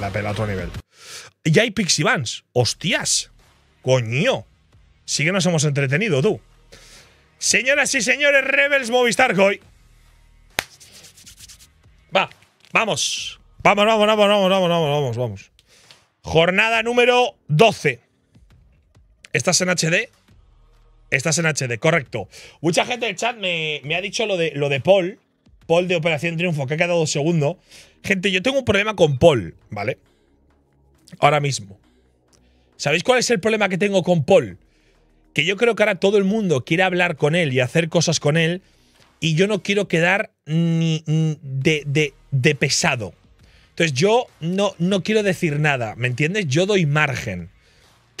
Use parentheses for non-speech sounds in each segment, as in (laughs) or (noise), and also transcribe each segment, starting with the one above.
la pela a otro nivel. Y hay Pixie Vans. ¡Hostias! ¡Coño! Sí que nos hemos entretenido, tú. Señoras y señores, Rebels Movistar hoy Va, vamos. Vamos, vamos, vamos, vamos, vamos, vamos, vamos, Jornada número 12. ¿Estás en HD? Estás en HD, correcto. Mucha gente del chat me, ha dicho lo de, lo de Paul. Paul de Operación Triunfo, que ha quedado segundo. Gente, yo tengo un problema con Paul, ¿vale? Ahora mismo. ¿Sabéis cuál es el problema que tengo con Paul? Que yo creo que ahora todo el mundo quiere hablar con él y hacer cosas con él. Y yo no quiero quedar ni de, de, pesado. Entonces yo no, no quiero decir nada, ¿me entiendes? Yo doy margen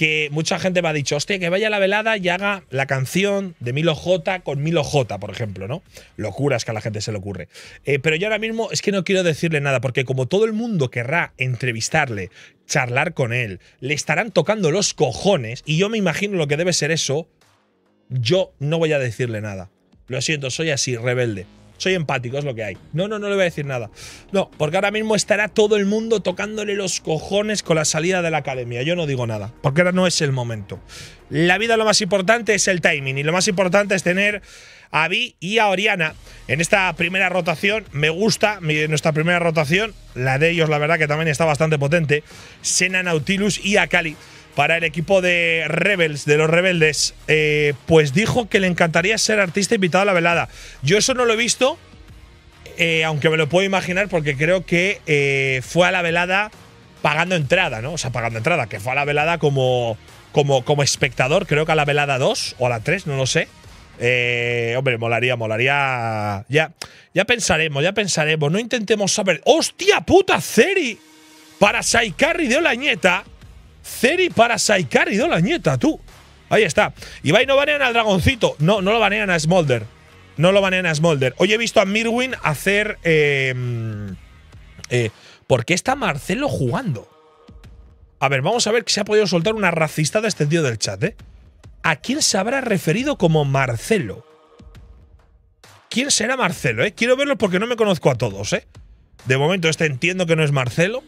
que mucha gente me ha dicho, hostia, que vaya a la velada y haga la canción de Milo J con Milo J, por ejemplo, ¿no? Locuras que a la gente se le ocurre. Eh, pero yo ahora mismo es que no quiero decirle nada, porque como todo el mundo querrá entrevistarle, charlar con él, le estarán tocando los cojones, y yo me imagino lo que debe ser eso, yo no voy a decirle nada. Lo siento, soy así, rebelde. Soy empático, es lo que hay. No, no, no le voy a decir nada. No, porque ahora mismo estará todo el mundo tocándole los cojones con la salida de la academia. Yo no digo nada, porque ahora no es el momento. La vida lo más importante es el timing y lo más importante es tener a Vi y a Oriana en esta primera rotación. Me gusta nuestra primera rotación, la de ellos la verdad que también está bastante potente. Sena Nautilus y Akali para el equipo de Rebels, de los Rebeldes, eh, pues dijo que le encantaría ser artista invitado a la velada. Yo eso no lo he visto, eh, aunque me lo puedo imaginar, porque creo que eh, fue a la velada pagando entrada, ¿no? O sea, pagando entrada, que fue a la velada como, como, como espectador, creo que a la velada 2 o a la 3, no lo sé. hombre, molaría, molaría. Ya, ya pensaremos, ya pensaremos. No intentemos saber. ¡Hostia puta, Ceri! Para Saikari de Olañeta. Ceri para Saikari do la nieta, tú. Ahí está. y no banean al dragoncito. No, no lo banean a Smolder. No lo banean a Smolder. Hoy he visto a Mirwin hacer. Em, eh, ¿Por qué está Marcelo jugando? A ver, vamos a ver si se ha podido soltar una racista de este tío del chat, ¿eh? ¿A quién se habrá referido como Marcelo? ¿Quién será Marcelo, eh? Quiero verlo porque no me conozco a todos, ¿eh? De momento este entiendo que no es Marcelo.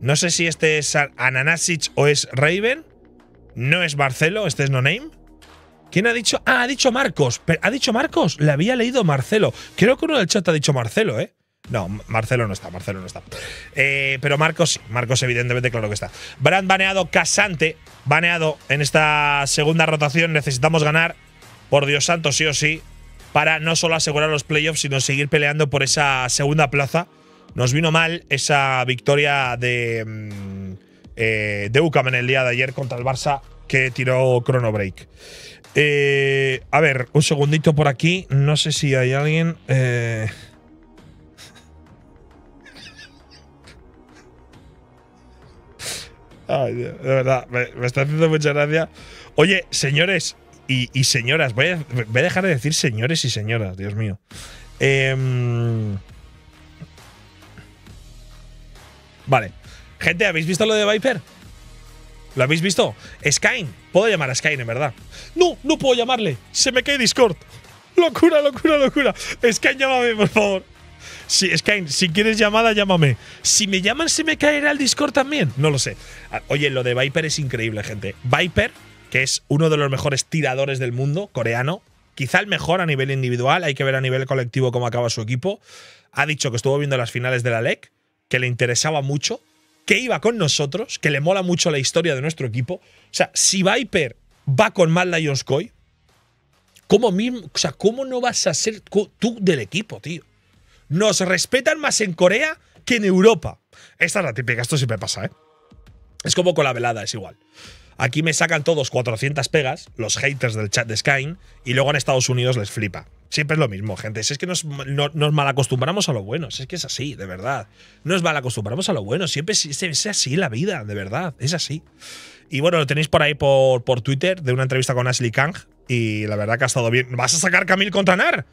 No sé si este es Ananasic o es Raven. No es Marcelo, este es No Name. ¿Quién ha dicho? Ah, ha dicho Marcos. ¿Ha dicho Marcos? Le había leído Marcelo. Creo que uno del chat ha dicho Marcelo, ¿eh? No, Marcelo no está, Marcelo no está. Eh, pero Marcos sí, Marcos evidentemente claro que está. Brand baneado, Casante baneado en esta segunda rotación. Necesitamos ganar, por Dios santo, sí o sí, para no solo asegurar los playoffs, sino seguir peleando por esa segunda plaza nos vino mal esa victoria de, mm, eh, de UCAM en el día de ayer contra el Barça que tiró Chrono Break. Eh, a ver, un segundito por aquí. No sé si hay alguien. Eh. (laughs) Ay, de verdad, me, está haciendo mucha gracia. Oye, señores y, señoras, voy a, voy a, dejar de decir señores y señoras, Dios mío. Eh, Vale. Gente, ¿habéis visto lo de Viper? ¿Lo habéis visto? Skyne. Puedo llamar a Skyne, en verdad. No, no puedo llamarle. Se me cae Discord. Locura, locura, locura. Skyne, llámame, por favor. Si, Skyne, si quieres llamada, llámame. Si me llaman, se me caerá el Discord también. No lo sé. Ah, oye, lo de Viper es increíble, gente. Viper, que es uno de los mejores tiradores del mundo, coreano. Quizá el mejor a nivel individual. Hay que ver a nivel colectivo cómo acaba su equipo. Ha dicho que estuvo viendo las finales de la LEC que le interesaba mucho, que iba con nosotros, que le mola mucho la historia de nuestro equipo. O sea, si Viper va con Mad Lions Coy, ¿cómo, sea, ¿cómo no vas a ser tú del equipo, tío? Nos respetan más en Corea que en Europa. Esta es la típica, esto siempre pasa, ¿eh? Es como con la velada, es igual. Aquí me sacan todos 400 pegas, los haters del chat de Skyne, y luego en Estados Unidos les flipa. Siempre es lo mismo, gente. es que nos, no, nos malacostumbramos a lo bueno. es que es así, de verdad. Nos malacostumbramos a lo bueno. Siempre es, es así la vida, de verdad. Es así. Y bueno, lo tenéis por ahí por, por Twitter de una entrevista con Ashley Kang. Y la verdad que ha estado bien. ¿Vas a sacar Camil Contanar?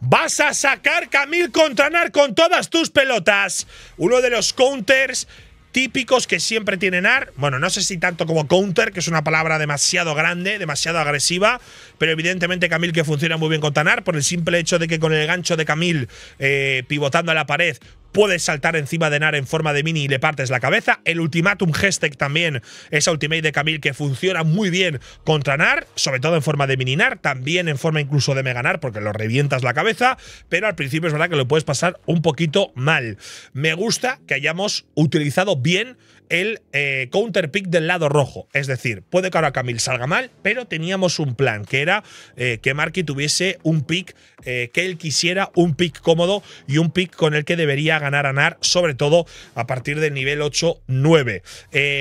¿Vas a sacar Camil Contanar con todas tus pelotas? Uno de los counters típicos que siempre tienen AR. Bueno, no sé si tanto como counter, que es una palabra demasiado grande, demasiado agresiva, pero evidentemente Camil que funciona muy bien con Tanar por el simple hecho de que con el gancho de Camille eh, pivotando a la pared puedes saltar encima de Nar en forma de mini y le partes la cabeza. El Ultimatum Hestek también, esa ultimate de Camille que funciona muy bien contra Nar, sobre todo en forma de mini Nar, también en forma incluso de Mega Nar porque lo revientas la cabeza, pero al principio es verdad que lo puedes pasar un poquito mal. Me gusta que hayamos utilizado bien el eh, counter pick del lado rojo. Es decir, puede que ahora Camille salga mal, pero teníamos un plan, que era eh, que Marky tuviese un pick eh, que él quisiera, un pick cómodo y un pick con el que debería ganar a NAR, sobre todo a partir del nivel 8-9.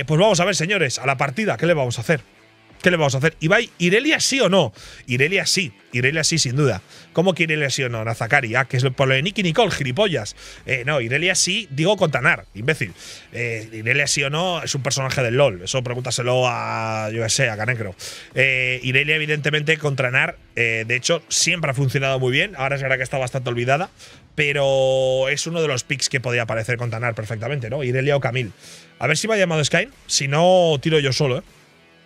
pues vamos a ver, señores, a la partida, ¿qué le vamos a hacer? ¿Qué le vamos a hacer? Ibai, ¿Irelia sí o no? Irelia sí, Irelia sí, sin duda. ¿Cómo que Irelia sí o no? Nazakari, ah, que es por lo de Nicky Nicole, gilipollas. Eh, no, Irelia sí, digo Tanar, imbécil. Eh, Irelia sí o no es un personaje del LOL, eso pregúntaselo a, yo qué sé, a Canecro. Eh, Irelia, evidentemente, Contanar, de hecho, siempre ha funcionado muy bien, ahora es verdad que está bastante olvidada, pero es uno de los picks que podía aparecer Tanar perfectamente, ¿no? Irelia o Camille. A ver si va llamado Sky, si no, tiro yo solo, ¿eh?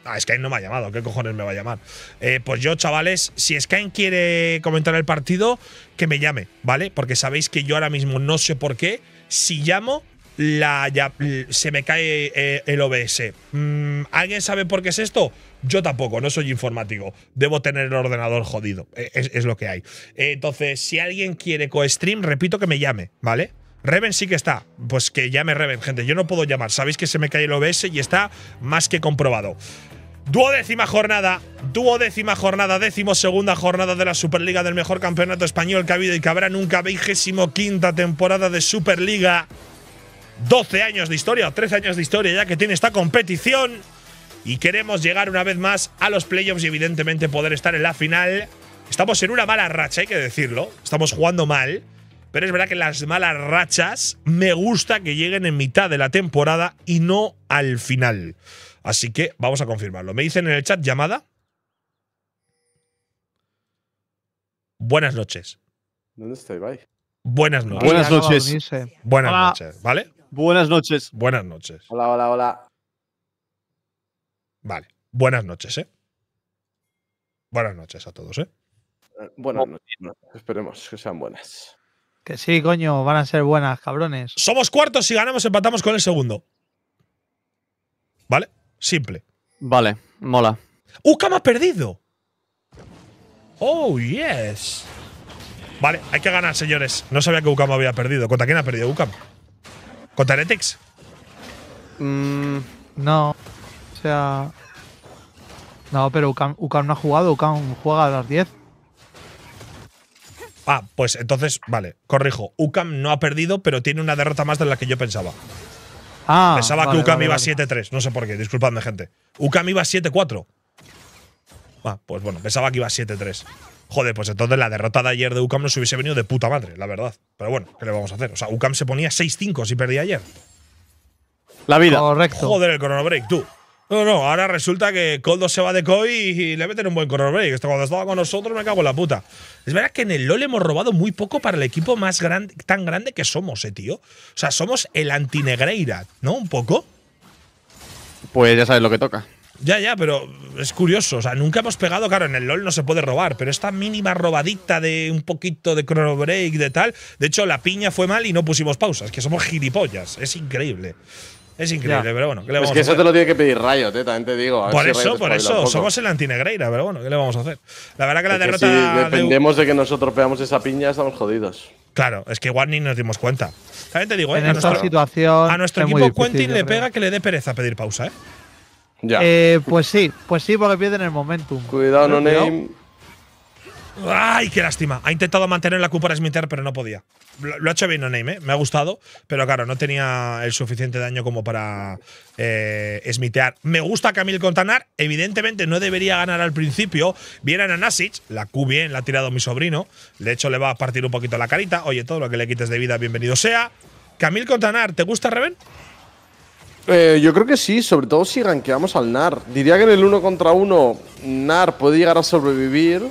Ah, Sky no me ha llamado, ¿qué cojones me va a llamar? Eh, pues yo, chavales, si Sky quiere comentar el partido, que me llame, ¿vale? Porque sabéis que yo ahora mismo no sé por qué, si llamo, se me cae eh, el OBS. Mm, ¿Alguien sabe por qué es esto? Yo tampoco, no soy informático. Debo tener el ordenador jodido. Eh, es, es lo que hay. Entonces, si alguien quiere co-stream, repito que me llame, ¿vale? Reven sí que está. Pues que llame Reven, gente. Yo no puedo llamar. Sabéis que se me cae el OBS y está más que comprobado. Duodécima jornada, duodécima jornada, décimo segunda jornada de la Superliga del mejor campeonato español que ha habido y que habrá nunca, vigésimo temporada de Superliga. 12 años de historia o 13 años de historia ya que tiene esta competición. Y queremos llegar una vez más a los playoffs y evidentemente poder estar en la final. Estamos en una mala racha, hay que decirlo. Estamos jugando mal. Pero es verdad que las malas rachas me gusta que lleguen en mitad de la temporada y no al final. Así que vamos a confirmarlo. Me dicen en el chat llamada. Buenas noches. ¿Dónde estoy, Bye. Buenas noches. Eh. Buenas noches. Buenas noches, ¿vale? Buenas noches. Buenas noches. Hola, hola, hola. Vale. Buenas noches, ¿eh? Buenas noches a todos, ¿eh? eh buenas noches. Esperemos que sean buenas. Que sí, coño, van a ser buenas, cabrones. Somos cuartos, si ganamos empatamos con el segundo. ¿Vale? Simple. Vale, mola. ¡Ukam ha perdido! ¡Oh, yes! Vale, hay que ganar, señores. No sabía que Ukam había perdido. ¿Contra quién ha perdido Ucam? ¿Contra mm. no. O sea… No, pero Ukam no ha jugado. Ukam juega a las 10. Ah, pues entonces, vale, corrijo. Ukam no ha perdido, pero tiene una derrota más de la que yo pensaba. Ah, Pensaba que UCAM iba 7-3, no sé por qué, disculpadme, gente. ¿UCAM iba 7-4. Ah, pues bueno, pensaba que iba 7-3. Joder, pues entonces la derrota de ayer de UCAM nos hubiese venido de puta madre, la verdad. Pero bueno, ¿qué le vamos a hacer? O sea, UCAM se ponía 6-5 si perdía ayer. La vida. Correcto. Joder, el break tú. No, no, ahora resulta que Coldo se va de COI y le meten un buen corner break. Esto cuando estaba con nosotros me cago en la puta. Es verdad que en el LOL hemos robado muy poco para el equipo más grande, tan grande que somos, eh, tío. O sea, somos el antinegreira, ¿no? Un poco. Pues ya sabes lo que toca. Ya, ya, pero es curioso. O sea, nunca hemos pegado. Claro, en el LOL no se puede robar, pero esta mínima robadita de un poquito de chrono break, de tal. De hecho, la piña fue mal y no pusimos pausas, que somos gilipollas. Es increíble. Es increíble, pero bueno, le vamos Es que eso te lo tiene que pedir rayo eh, también te digo. por eso, por eso, somos el antinegreira, pero bueno, ¿qué le vamos a hacer? La verdad que la derrota… si dependemos de... que nosotros veamos esa piña, estamos jodidos. Claro, es que igual ni nos dimos cuenta. También te digo, ¿eh? en esta situación a nuestro equipo Quentin le pega que le dé pereza pedir pausa, ¿eh? Ya. Eh, pues sí, pues sí, porque pierden el momentum. Cuidado, no name. ¡Ay, qué lástima! Ha intentado mantener la Q para smitear, pero no podía. Lo, ha hecho bien no name, ¿eh? me ha gustado, pero claro, no tenía el suficiente daño como para eh, smitear. Me gusta Camille Contanar, evidentemente no debería ganar al principio. Viene a la Q bien, la ha tirado mi sobrino. De hecho, le va a partir un poquito la carita. Oye, todo lo que le quites de vida, bienvenido sea. Camille Contanar, ¿te gusta Reven? Eh, yo creo que sí, sobre todo si ranqueamos al NAR. Diría que en el uno contra uno NAR puede llegar a sobrevivir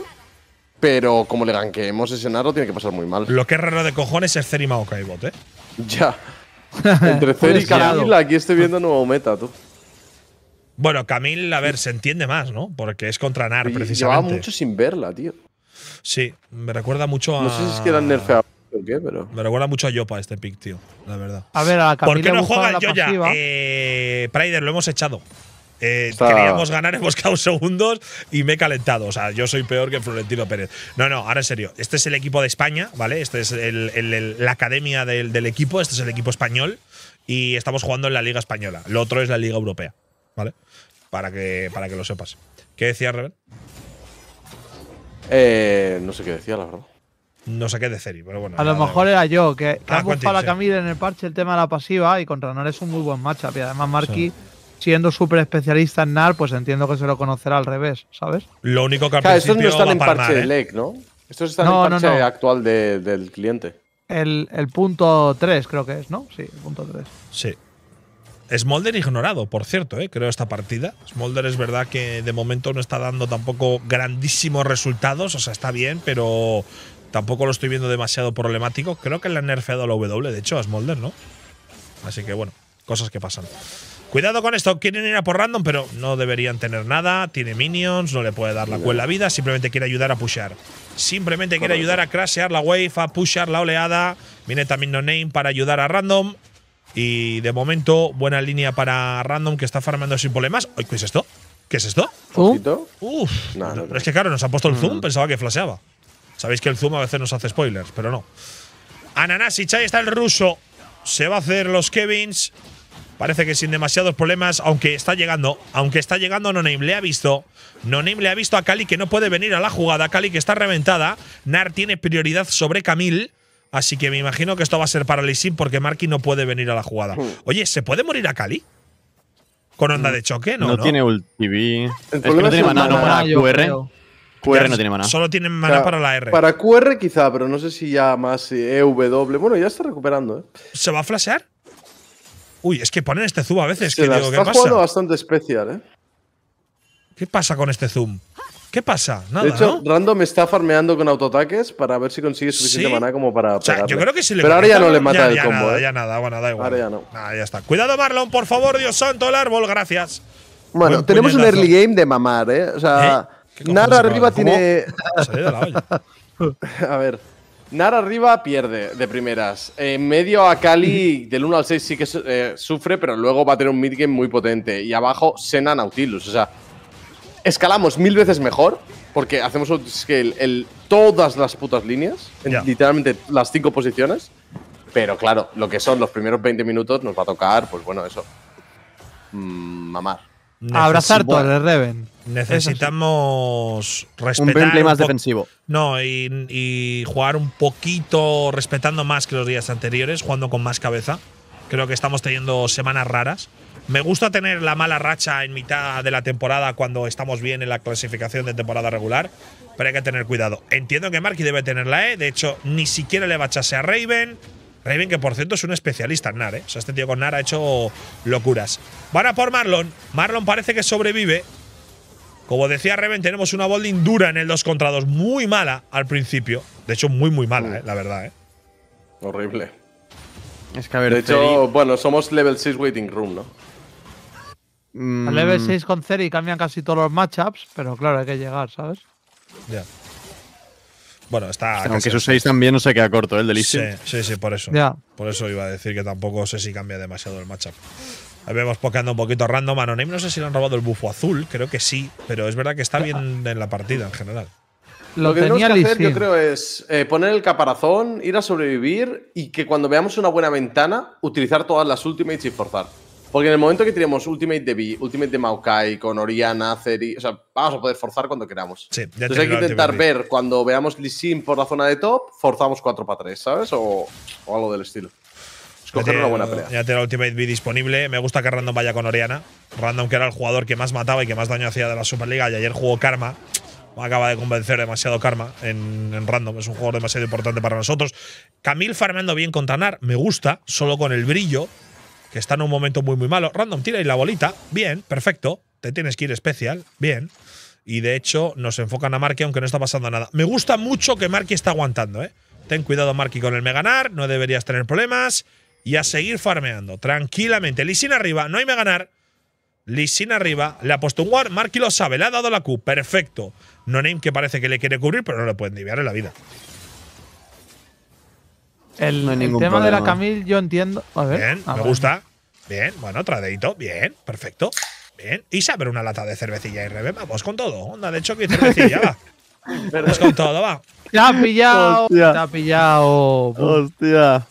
pero como le ganqueemos ese Naro, tiene que pasar muy mal. Lo que es raro de cojones es Cer y bot, ¿eh? Ya. (laughs) Entre Cer y pues Camille, aquí estoy viendo nuevo meta, tú. Bueno, Camil, a ver, se entiende más, ¿no? Porque es contra Nar, precisamente. Llevaba mucho sin verla, tío. Sí, me recuerda mucho a. No sé si es que eran nerfeados. Qué, pero… Me recuerda mucho a Yopa este pick, tío, la verdad. A ver, a ¿Por qué no juega yo Yoya? Eh, Prider, lo hemos echado queríamos eh, ganar, (laughs) hemos quedado segundos y me he calentado. O sea, yo soy peor que Florentino Pérez. No, no, ahora en serio. Este es el equipo de España, ¿vale? Este es la academia del, equipo, este es el equipo español y estamos jugando en la Liga Española. Lo otro es la Liga Europea, ¿vale? Para que, para que lo sepas. ¿Qué decía Rebel? Eh, no sé qué decía, la verdad. No sé qué de pero bueno. A lo mejor era yo, que, que ah, la en el parche el tema de la pasiva y contra Ronaldo es un muy buen matchup. Y además Marqui siendo súper especialista en NAR, pues entiendo que se lo conocerá al revés, ¿sabes? Lo único que al claro, estos no están en parche e ¿no? Estos están en parche actual del cliente. El, punto 3 creo que es, ¿no? Sí, el punto 3. Sí. Smolder ignorado, por cierto, ¿eh? creo esta partida. Smolder es verdad que de momento no está dando tampoco grandísimos resultados, o sea, está bien, pero tampoco lo estoy viendo demasiado problemático. Creo que le han nerfeado a la W, de hecho, a Smolder, ¿no? Así que bueno, Cosas que pasan. Cuidado con esto, quieren ir a por random, pero no deberían tener nada. Tiene minions, no le puede dar la la vida, simplemente quiere ayudar a pushar. Simplemente quiere ayudar a crashear la wave, a pushar la oleada. Viene también No Name para ayudar a random. Y de momento, buena línea para random que está farmando sin problemas. ¿Qué es esto? ¿Qué es esto? Uf. Es que claro, nos ha puesto el zoom, mm. pensaba que flasheaba. Sabéis que el zoom a veces nos hace spoilers, pero no. Ananasi, ahí está el ruso. Se va a hacer los Kevins. Parece que sin demasiados problemas, aunque está llegando, aunque está llegando No Name, le ha visto. No le ha visto a Kali, que no puede venir a la jugada. Kali que está reventada. Nar tiene prioridad sobre Camil. Así que me imagino que esto va a ser para porque Marky no puede venir a la jugada. Oye, ¿se puede morir a Cali? Con onda mm. de choque, ¿no? No, tiene ulti. no tiene mana. QR. QR no tiene mana. Solo tiene mana para la R. Para QR quizá, pero no sé si ya más EW. Eh, e bueno, ya está recuperando, ¿eh? ¿Se va a flashear? Uy, es que ponen este zoom a veces. que la digo, está ¿qué jugando bastante especial, ¿eh? ¿Qué pasa con este zoom? ¿Qué pasa? Nada, de hecho, Rando Random está farmeando con autoataques para ver si consigue suficiente maná como para. O yo creo que si le Pero ahora ya no le mata el combo. ¿eh? Ya nada, bueno, da igual. Ahora ya no. Ah, ya está. Cuidado, Marlon, por favor, Dios santo, el árbol, gracias. Bueno, tenemos un early game de mamar, ¿eh? O sea, ¿Eh? nada arriba tiene. (laughs) a ver. Nar arriba pierde de primeras. En medio a Cali (laughs) del 1 al 6 sí que eh, sufre, pero luego va a tener un midgame muy potente. Y abajo Sena Nautilus. O sea, escalamos mil veces mejor porque hacemos scale en todas las putas líneas, literalmente las cinco posiciones. Pero claro, lo que son los primeros 20 minutos nos va a tocar, pues bueno, eso. Mm, mamar abrazar todo el Reven. Necesitamos respetar. Un más defensivo. No, y, jugar un poquito, respetando más que los días anteriores, jugando con más cabeza. Creo que estamos teniendo semanas raras. Me gusta tener la mala racha en mitad de la temporada cuando estamos bien en la clasificación de temporada regular, pero hay que tener cuidado. Entiendo que Marky debe tenerla, ¿eh? De hecho, ni siquiera le va a echarse a Raven Raven, que por cierto es un especialista en NAR, ¿eh? O sea, este tío con NAR ha hecho locuras. Van a por Marlon. Marlon parece que sobrevive. Como decía Reven, tenemos una bolding dura en el 2 contra 2, muy mala al principio. De hecho, muy, muy mala, ¿eh? la verdad. ¿eh? Horrible. Es que a ver, De hecho, bueno, somos level 6 waiting room, ¿no? Mm. level 6 con Ceri cambian casi todos los matchups, pero claro, hay que llegar, ¿sabes? Ya. Bueno, está. Aunque su 6 también no se queda corto, ¿eh? el de Sí, sí, sí, por eso. Por eso iba a decir que tampoco sé si cambia demasiado el matchup. Ahí vemos pokeando un poquito random. A no sé si le han robado el bufo azul, creo que sí, pero es verdad que está bien en la partida en general. Lo, que tenemos que hacer, yo creo, es eh, poner el caparazón, ir a sobrevivir y que cuando veamos una buena ventana, utilizar todas las ultimates y forzar. Porque en el momento que tenemos Ultimate de B, Ultimate de Maokai, con Oriana, Zeri. o sea, vamos a poder forzar cuando queramos. Sí, ya Entonces hay que intentar ver cuando veamos Lee Sin por la zona de top, forzamos 4 para 3, ¿sabes? O, algo del estilo. Escoger una buena pelea. Ya tiene Ultimate B disponible. Me gusta que Random vaya con Oriana. Random, que era el jugador que más mataba y que más daño hacía de la Superliga, y ayer jugó Karma acaba de convencer demasiado Karma en, random. Es un jugador demasiado importante para nosotros. Camille farmando bien contra Tanar. me gusta, solo con el brillo que está en un momento muy, muy malo. Random tira y la bolita. Bien, perfecto. Te tienes que ir especial. Bien. Y de hecho, nos enfocan a Marky, aunque no está pasando nada. Me gusta mucho que Marky está aguantando, ¿eh? Ten cuidado, Marky, con el Meganar. No deberías tener problemas. Y a seguir farmeando. Tranquilamente. Lisina arriba. No hay Meganar. Lisina arriba. Le ha puesto un guard. Marky lo sabe. Le ha dado la Q. Perfecto. No Name que parece que le quiere cubrir, pero no le pueden diviar en la vida. El, tema de la Camille, yo entiendo. A ver, bien, me gusta. Bien, bueno, tradeito. Bien, perfecto. Bien. Y saber una lata de cervecilla y rebe. Vamos con todo. Onda de choque y cervecilla, va. (laughs) Vamos con todo, va. Te ha pillado. Hostia. ha pillado. Hostia.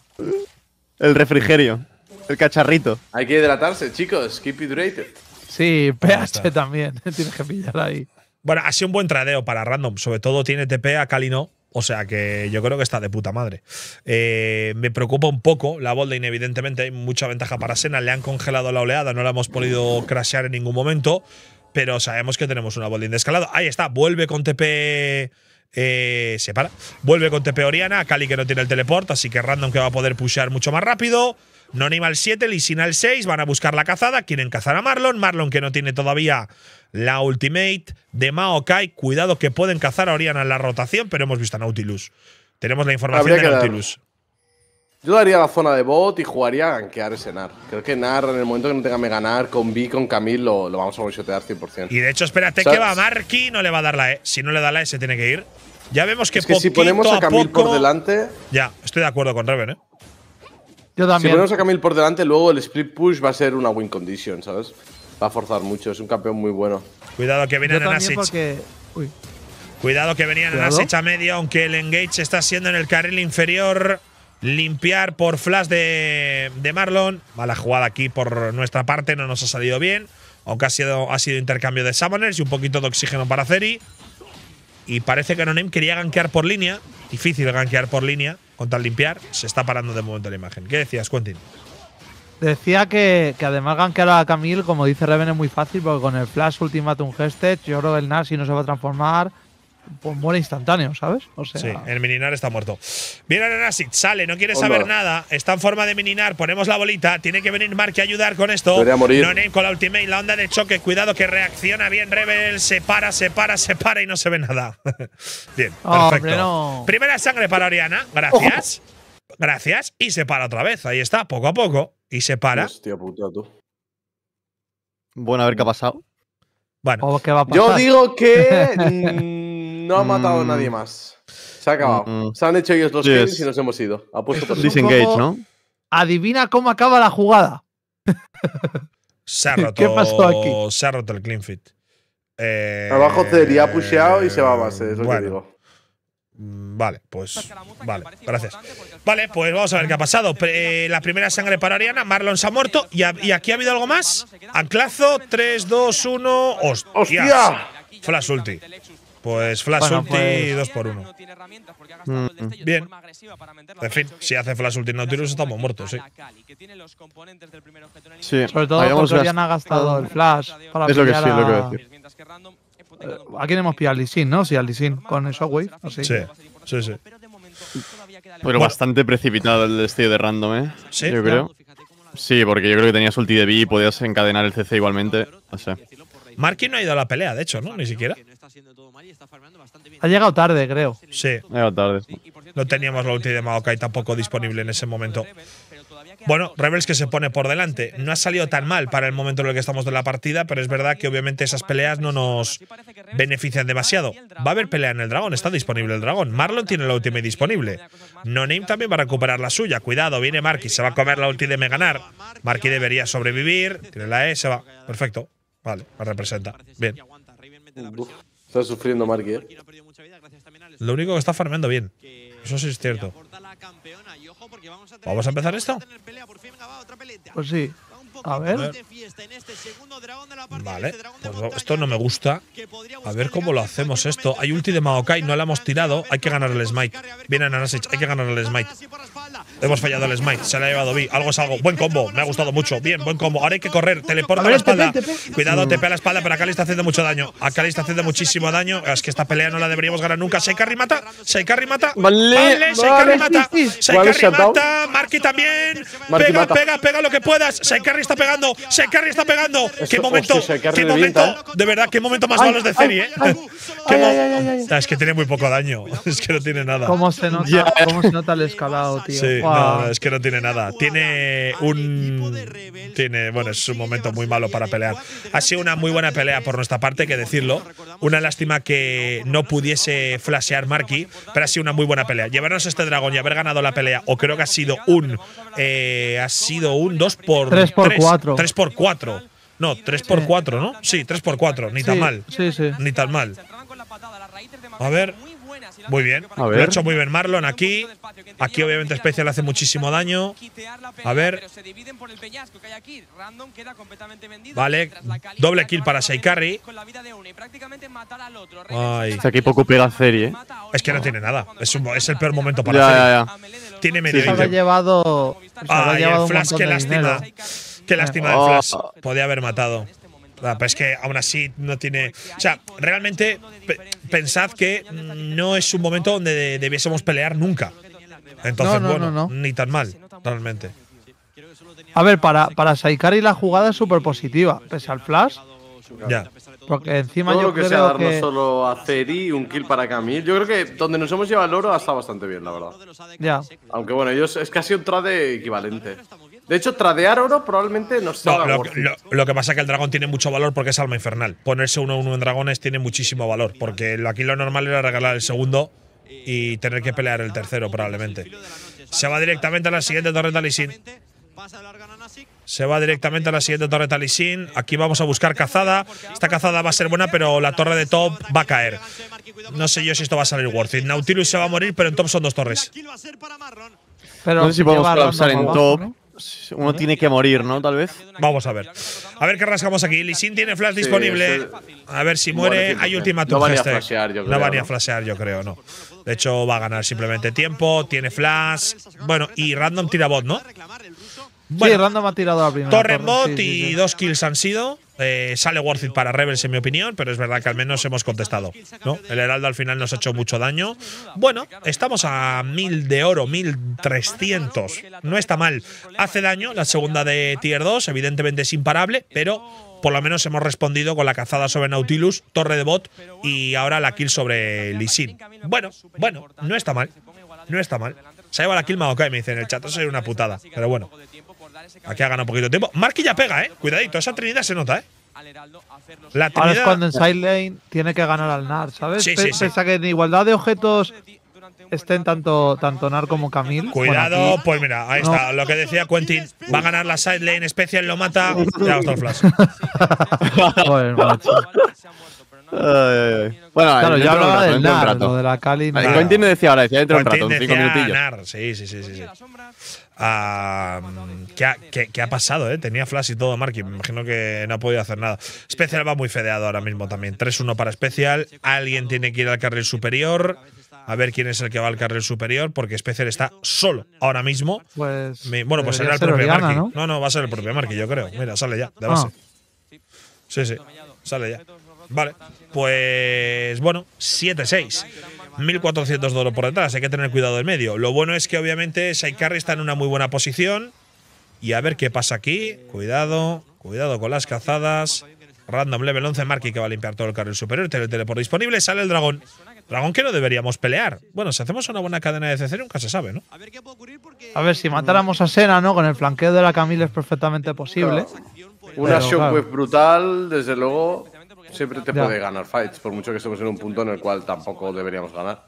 El refrigerio. El cacharrito. Hay que hidratarse, chicos. Keep hydrated. Sí, pH también. (laughs) Tienes que pillar ahí. Bueno, ha sido un buen tradeo para Random. Sobre todo tiene TP a no o sea que yo creo que está de puta madre. Eh, me preocupa un poco la Bolding, evidentemente hay mucha ventaja para Sena. Le han congelado la oleada, no la hemos podido crashear en ningún momento. Pero sabemos que tenemos una Bolding de escalado. Ahí está, vuelve con TP. Eh, se para. Vuelve con TP Oriana. Cali que no tiene el teleport, así que Random que va a poder pushear mucho más rápido. Nonima al 7, Lisina al 6, van a buscar la cazada, quieren cazar a Marlon. Marlon que no tiene todavía la ultimate de Maokai. Cuidado que pueden cazar a Oriana en la rotación, pero hemos visto a Nautilus. Tenemos la información de Nautilus. Yo daría la zona de bot y jugaría a gankear ese NAR. Creo que NAR, en el momento que no tenga ganar con B, con Camille, lo, vamos a boicotear 100%. Y de hecho, espérate que va Marky, no le va a dar la E. Si no le da la E, se tiene que ir. Ya vemos que, si ponemos a Camille por delante… Ya, estoy de acuerdo con Reven, ¿eh? también. Si ponemos a Camille por delante, luego el split push va a ser una win condition, ¿sabes? Va a forzar mucho, es un campeón muy bueno. Cuidado que viene Nanasic. Porque... Cuidado que venía Nanasic a medio, aunque el engage está siendo en el carril inferior. Limpiar por flash de, de Marlon. Mala jugada aquí por nuestra parte, no nos ha salido bien. Aunque ha sido, ha sido intercambio de Summoners y un poquito de oxígeno para Ceri. Y parece que Anonym quería ganquear por línea. Difícil gankear por línea. Con tal limpiar, se está parando de momento la imagen. ¿Qué decías, Quentin? Decía que, además gankear a Camille, como dice Reven, es muy fácil, porque con el Flash Ultimatum Gested, yo creo que el Nasi no se va a transformar. Pues muere instantáneo, ¿sabes? sí, el Mininar está muerto. Viene Rasik, sale, no quiere saber nada. Está en forma de Mininar, ponemos la bolita. Tiene que venir Mark a ayudar con esto. morir. No name con la ultimate, la onda de choque. Cuidado que reacciona bien Rebel. Se para, se para, se para y no se ve nada. (laughs) bien, ah, perfecto. Primera sangre para Oriana. Gracias. Gracias. Y se para otra vez. Ahí está, poco a poco. Y se para. Hostia puta, tú. Bueno, a ver qué ha pasado. Bueno. Yo digo que. (laughs) Mm, no ha matado a nadie mm. más. Se ha acabado. Mm, mm. Se han hecho ellos los kills y nos hemos ido. puesto por Disengage, ¿no? Adivina cómo acaba la jugada. se ha (laughs) roto, ¿Qué pasó Se ha roto el clean fit. Eh, Abajo pusheado y se va a base, es lo que digo. Vale, pues. Vale, gracias. Vale, pues vamos a ver qué ha pasado. la primera sangre para Ariana, Marlon se ha muerto. Y, aquí ha habido algo más. Anclazo, 3, 2, 1. ¡Hostia! Flash ulti. Pues Flash Ulti 2 pues- por 1 mm. Bien. En fin, si hace Flash Ulti no tiros, estamos muertos, sí. Sí, sobre todo Habíamos porque habían ha gastado el Flash para Es lo que sí, lo que voy a decir. Eh, aquí ¿A quién hemos pillado? Al ¿no? Sí, al con el Shockwave. Sí, sí, sí. Pero bastante precipitado el destello de random, ¿eh? Sí, yo creo. Sí, porque yo creo que tenías ulti de B y podías encadenar el CC igualmente. O sea. Marky no ha ido a la pelea, de hecho, ¿no? Ni siquiera. Ha llegado tarde, creo. Sí. Ha llegado tarde. No teníamos la ulti de Maokai tampoco disponible en ese momento. Bueno, Rebels que se pone por delante. No ha salido tan mal para el momento en el que estamos de la partida, pero es verdad que obviamente esas peleas no nos benefician demasiado. Va a haber pelea en el dragón, está disponible el dragón. Marlon tiene la ulti disponible. No Name también va a recuperar la suya. Cuidado, viene Marky, se va a comer la ulti de Meganar. Marky debería sobrevivir. Tiene la E, se va. Perfecto. Vale, me representa. Bien. está sufriendo Marky, ¿eh? Lo único que está farmeando bien. Eso sí es cierto. ¿Vamos a empezar esto? Pues sí. A ver. Este vale, este pues esto no me gusta. A ver cómo lo hacemos esto. Hay ulti de Maokai, no la hemos tirado. Hay que ganar el smite. Viene hay que ganar el smite. Hemos fallado el smite, se la ha llevado Vi. Algo es algo. Buen combo, me ha gustado mucho. Bien, buen combo. Ahora hay que correr, teleporta la espalda. Cuidado, te a la espalda, pero le está haciendo mucho daño. le está haciendo muchísimo daño. Es que esta pelea no la deberíamos ganar nunca. Seikari mata, Seikari mata. Vale, Seikari mata. Seikari mata. Marky también. Pega, pega, pega lo que puedas. Seikari está pegando, se carry, está pegando. qué momento, ¿eh? de verdad, qué momento más malo de serie. es que tiene muy poco daño, (laughs) es que no tiene nada. ¿Cómo se nota, el escalado, tío? es que no tiene nada. Tiene un… Tiene, bueno, es un momento muy malo para pelear. Ha sido una muy buena pelea por nuestra parte, que decirlo. Una lástima que no pudiese flashear Marky, pero ha sido una muy buena pelea. Llevarnos este dragón y haber ganado la pelea, o creo que ha sido un… Eh, ha sido un 2 por… 3 por 3x4. 3x4. No, 3x4, ¿no? Sí, 3x4, ni tan mal. Sí, sí. Ni tan mal. A ver. Muy bien. Lo ha hecho muy bien Marlon aquí. Aquí obviamente le hace muchísimo daño. A ver. Vale. Doble kill para Seikari. Ay. Está aquí poco pega Es que no tiene nada. Es, es el peor momento para ya, ya, ya. Tiene medio. Sí, llevado, Ay, llevado flash, qué lástima. Qué lástima de oh. Flash. Podía haber matado. Ah, pero es que aún así no tiene. O sea, realmente pensad que no es un momento donde debiésemos pelear nunca. Entonces, bueno, ni tan mal, realmente. A ver, para, para Saikari la jugada es súper positiva, pese al flash. Ya. Porque encima yo que creo que... solo a un kill para Camille. Yo creo que donde nos hemos llevado el oro ha estado bastante bien, la verdad. Ya. Aunque bueno, ellos es casi un trade equivalente. De hecho, tradear oro probablemente no sea. lo, lo, que pasa es que el dragón tiene mucho valor porque es alma infernal. Ponerse uno a uno en dragones tiene muchísimo valor. Porque aquí lo normal era regalar el segundo y tener que pelear el tercero, probablemente. Se va directamente a la siguiente torreta Lisin. Se va directamente a la siguiente torre Talisin. Aquí vamos a buscar cazada. Esta cazada va a ser buena, pero la torre de top va a caer. No sé yo si esto va a salir worth Nautilus se va a morir, pero en top son dos torres. Pero no sé si podemos colapsar en top uno tiene que morir, ¿no? Tal vez. Vamos a ver. A ver qué rascamos aquí. Lisin tiene flash disponible. A ver si muere. Hay última No van a flashear, a flashear, yo creo, no. De hecho, va a ganar simplemente tiempo. Tiene flash. Bueno, y random tira bot, ¿no? sí, random ha tirado la primera. Torre y dos kills han sido. Eh, sale worth it para Rebels, en mi opinión, pero es verdad que al menos hemos contestado. ¿no? El Heraldo al final nos ha hecho mucho daño. Bueno, estamos a 1000 de oro, 1300. No está mal. Hace daño la segunda de tier 2, evidentemente es imparable, pero por lo menos hemos respondido con la cazada sobre Nautilus, Torre de Bot y ahora la kill sobre Lisin. Bueno, bueno, no está mal. No está mal. Se lleva la kill Maokai, me dicen en el chat. Eso es una putada, pero bueno. Aquí ha ganado un poquito de tiempo. Marky ya pega, ¿eh? Cuidadito, esa trinidad se nota, ¿eh? La trinidad… Ahora es cuando en side lane tiene que ganar al NAR, ¿sabes? Sí, sí, que en igualdad de objetos estén tanto, tanto NAR como Camil. Cuidado, pues mira, ahí está. Lo que decía Quentin, va a ganar la side lane, Especial lo mata, ya está el flash. (laughs) Joder, macho. Ay, bueno, claro, ya hablaba del NAR, de la Cali. Quentin me decía ahora, decía dentro de un rato, cinco minutillos. sí, sí, sí. sí. Ah, a, que, ha, pasado, ¿eh? Tenía flash y todo Marky, me imagino que no ha podido hacer nada. Special va muy fedeado ahora mismo también. 3-1 para Special, alguien tiene que ir al carril superior a ver quién es el que va al carril superior, porque especial está solo ahora mismo. Pues, bueno, pues será el propio Marky ¿no? ¿no? va a ser el propio Marky yo creo. Mira, sale ya, de base. Ah. Sí, sí, sale ya. Vale, pues bueno, 7-6. 1.400 dólares por detrás. Hay que tener cuidado en medio. Lo bueno es que obviamente Saikari está en una muy buena posición. Y a ver qué pasa aquí. Cuidado, cuidado con las cazadas. Random level 11 Marky que va a limpiar todo el carril superior. Tele disponible. Sale el dragón. Dragón que no deberíamos pelear. Bueno, si hacemos una buena cadena de CC nunca se sabe, ¿no? A ver, si matáramos a Sena, ¿no? Con el flanqueo de la Camille es perfectamente posible. Una shockwave pues brutal, desde luego siempre te puede ganar fights, por mucho que estemos en un punto en el cual tampoco deberíamos ganar.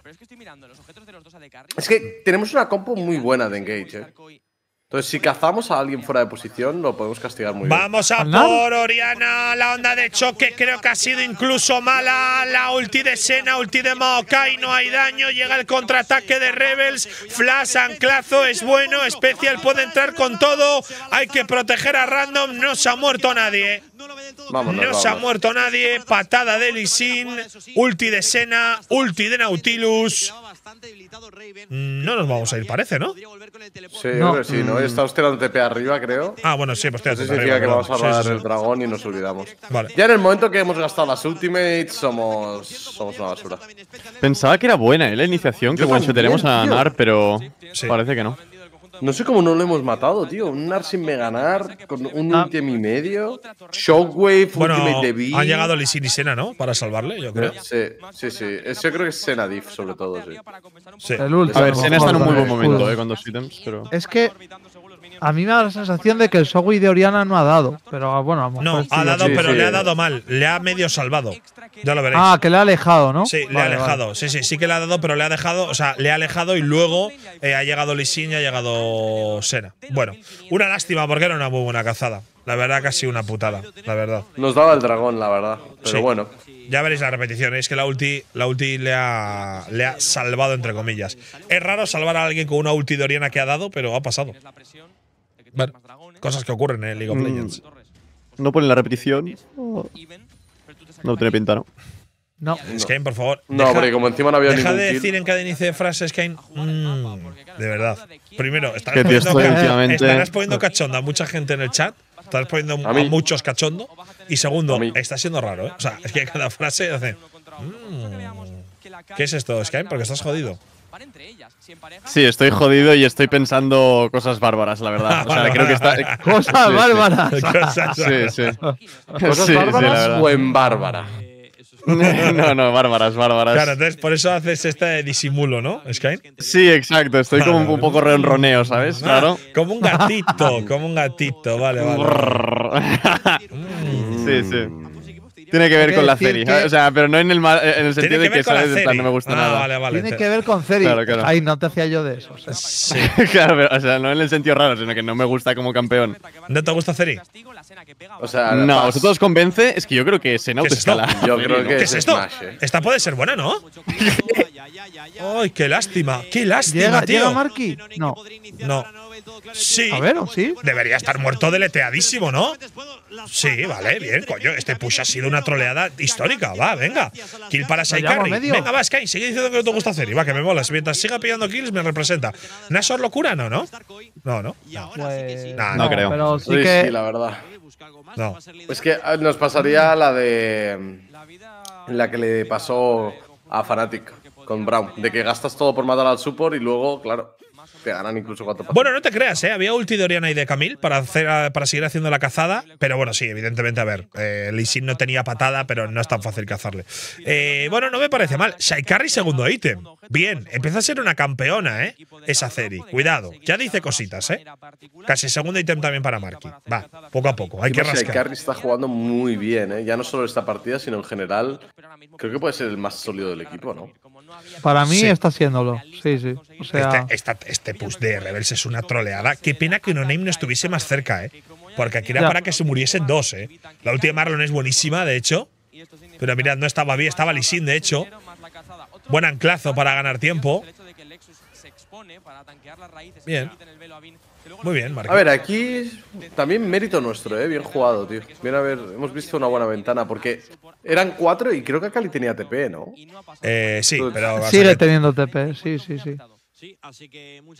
Es que tenemos una compo muy buena de engage, ¿eh? Entonces, si cazamos a alguien fuera de posición, lo podemos castigar muy bien. Vamos a por Oriana. La onda de choque creo que ha sido incluso mala. La ulti de Sena, ulti de Maokai. No hay daño. Llega el contraataque de Rebels. Flash, anclazo. Es bueno. Especial puede entrar con todo. Hay que proteger a Random. No se ha muerto nadie. ¿eh? no se ha muerto nadie. Patada de Lisin. Ulti de Sena. Ulti de Nautilus. Mm, no nos vamos a ir, parece, ¿no? Sí, no. ¿no? Está usted TP arriba, creo. Ah, bueno, sí, pues te que vamos a robar el dragón y nos olvidamos. Vale. Ya en el momento que hemos gastado las ultimates, somos, somos una basura. Pensaba que era buena ¿eh? la iniciación, que bueno, tenemos a ganar, pero parece que no. No sé cómo no lo hemos matado, tío. Un Nar sin meganar, con un ah. ultim y medio. Shockwave, bueno, Ultimate Han llegado Lisin y Sena, ¿no? Para salvarle, yo creo. Sí, sí, sí. Yo creo que es Sena Diff, sobre todo, sí. a ver, Sena está en un muy buen momento, eh, con dos ítems, pero. Es que a mí me da la sensación de que el Sogui de Oriana no ha dado, pero ah, bueno, No, ha dado, pero le ha dado mal, le ha medio salvado. Ya lo veréis. Ah, que le ha alejado, ¿no? Sí, le ha alejado. Sí, sí, sí que le ha dado, pero le ha dejado, o sea, le ha alejado y luego eh, ha llegado Lisin y ha llegado Sena. Bueno, una lástima porque era una muy buena cazada. La verdad, casi una putada, la verdad. Nos daba el dragón, la verdad. Pero bueno. Ya veréis la repetición, es que la ulti, la ulti le, ha, le ha salvado, entre comillas. Es raro salvar a alguien con una ulti de Oriana que ha dado, pero ha pasado. Cosas que ocurren en el League of mm. Legends. No ponen la repetición. Oh. No tiene pinta, ¿no? No. Skane, por favor. No, deja, porque como encima no había Deja de decir en cada inicio de frase, Skane. Mmm, de verdad. Primero, estarás, poniendo, cachondo a mucha gente en el chat. Estás poniendo a, muchos cachondo. Y segundo, está siendo raro, ¿eh? O sea, es que cada frase hace. Mm, ¿Qué es esto, Skype? Porque estás jodido. Sí, estoy jodido y estoy pensando cosas bárbaras, la verdad. O sea, creo que está. (laughs) ¡Cosas bárbaras! Sí, sí. (laughs) ¿Cosas bárbaras o en bárbara? Eh, (laughs) no, no, bárbaras, bárbaras. Claro, entonces por eso haces esta de disimulo, ¿no, Sky? Sí, exacto. Estoy como un, poco ronroneo, ¿sabes? Ah, claro. Como un gatito, como un gatito, vale, vale. sí, sí. Tiene que ver con la serie. ¿eh? O sea, pero no en el, en el sentido de que sabes, no me gusta ah, nada. Tiene que ver con serie. Ahí Ay, no te hacía yo de eso. (laughs) claro, pero no en el sentido raro, sino que no me gusta como campeón. ¿No te gusta serie? no, vosotros vosotros convence, es que yo creo que Senaut está la. ¿Qué es, esto? Esta puede ser buena, ¿no? (laughs) Ay, qué lástima, qué lástima, ¿Llega, tío. ¿Llega Marky? No. No. Sí. A ver, sí? Debería estar muerto deleteadísimo, ¿no? Sí, vale, bien, coño. Este push ha sido una troleada histórica. Va, venga. Kill para Saikari. Venga, va, Sky, sigue diciendo que no te gusta hacer. Y va, que me molas. Mientras siga pillando kills, me representa. ¿Nasor locura? No, ¿no? No, no. No, pues, no, no, creo. sí, sí, la verdad. No. Es que ah, nos pasaría la de. La que le pasó a Fanatic con Brown. De que gastas todo por matar al support y luego, claro ganan incluso Bueno, no te creas, ¿eh? Había ulti de Oriana y de Camille para, hacer, ah, para seguir haciendo la cazada, pero bueno, sí, evidentemente, a ver, eh, Lee no tenía patada, pero no es tan fácil cazarle. Eh, bueno, no me parece mal. Shaikari segundo ítem. Bien, empieza a ser una campeona, ¿eh? Esa Ceri. Cuidado, ya dice cositas, ¿eh? Casi segundo ítem también para Marky. Va, poco a poco, hay que rascar. Shaikari está jugando muy bien, ¿eh? Ya no solo esta partida, sino en general, creo que puede ser el más sólido del equipo, ¿no? Para mí está haciéndolo, sí, sí. este, este de Rebels es una troleada. Qué pena que No Name no estuviese más cerca, ¿eh? Porque aquí era para que se muriesen dos, ¿eh? La última Marlon es buenísima, de hecho. Pero mirad, no estaba bien, estaba Lisin, de hecho. Buen anclazo para ganar tiempo. Bien. Muy bien, A ver, aquí también mérito nuestro, ¿eh? Bien jugado, tío. Bien, a ver, hemos visto una buena ventana porque eran cuatro y creo que Akali tenía TP, ¿no? Eh, sí, pero… Sigue teniendo TP, sí, sí, sí.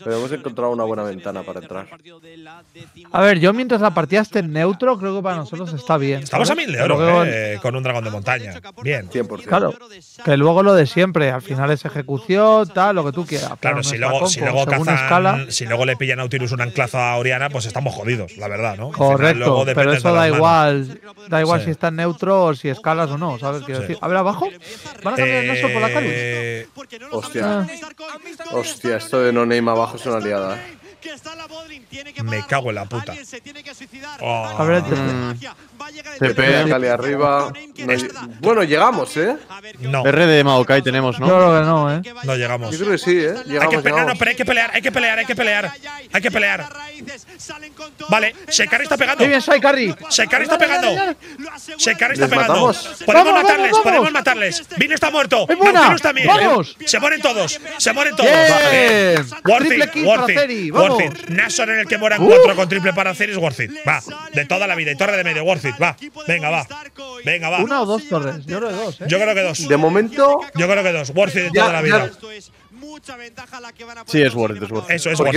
Pero hemos encontrado una buena ventana para entrar. A ver, yo mientras la partida esté neutro, creo que para nosotros está bien. Estamos a mil de oro eh, con un dragón de montaña. Bien. Claro, que luego lo de siempre, al final es ejecución, tal, lo que tú quieras. Claro, si luego, cazan, si luego le pillan a Utilus un anclazo a Oriana, pues estamos jodidos, la verdad, ¿no? Correcto, pero eso da igual. Da igual si está neutro o si escalas o no, ¿sabes? Quiero decir. A ver, abajo. ¿Van a cambiar la eh, Hostia. Hostia esto de no name abajo es una liada. ¿eh? que está la tiene que Me cago en la puta. Alguien se tiene que suicidar. Oh. A ver, CP, dale arriba. bueno, llegamos, ¿eh? No. R de Maokai tenemos, ¿no? Claro que no, ¿eh? No llegamos. Yo creo que sí, ¿eh? Llegamos, hay que, no, hay que pelear, hay que pelear, hay que pelear. Hay que pelear. Vale, Shekari está pegando. Qué bien, Shekari. Shekari está pegando. Shekari está pegando. Podemos matarles, podemos matarles. Vino está muerto. Vino también. Vamos. Se mueren todos. Se mueren todos. Bien. Worthy, Worthy worth en el que mueran uh. cuatro con triple para hacer es worth it. Va. De toda la vida. Y torre de medio, worth it. Va. Venga, va. Venga, va. Una o dos torres. Yo creo que dos. ¿eh? Yo creo que dos. De momento. Yo creo que dos. Worth it de toda la vida mucha ventaja la que van a Sí, es worth, es worth. Eso es worth.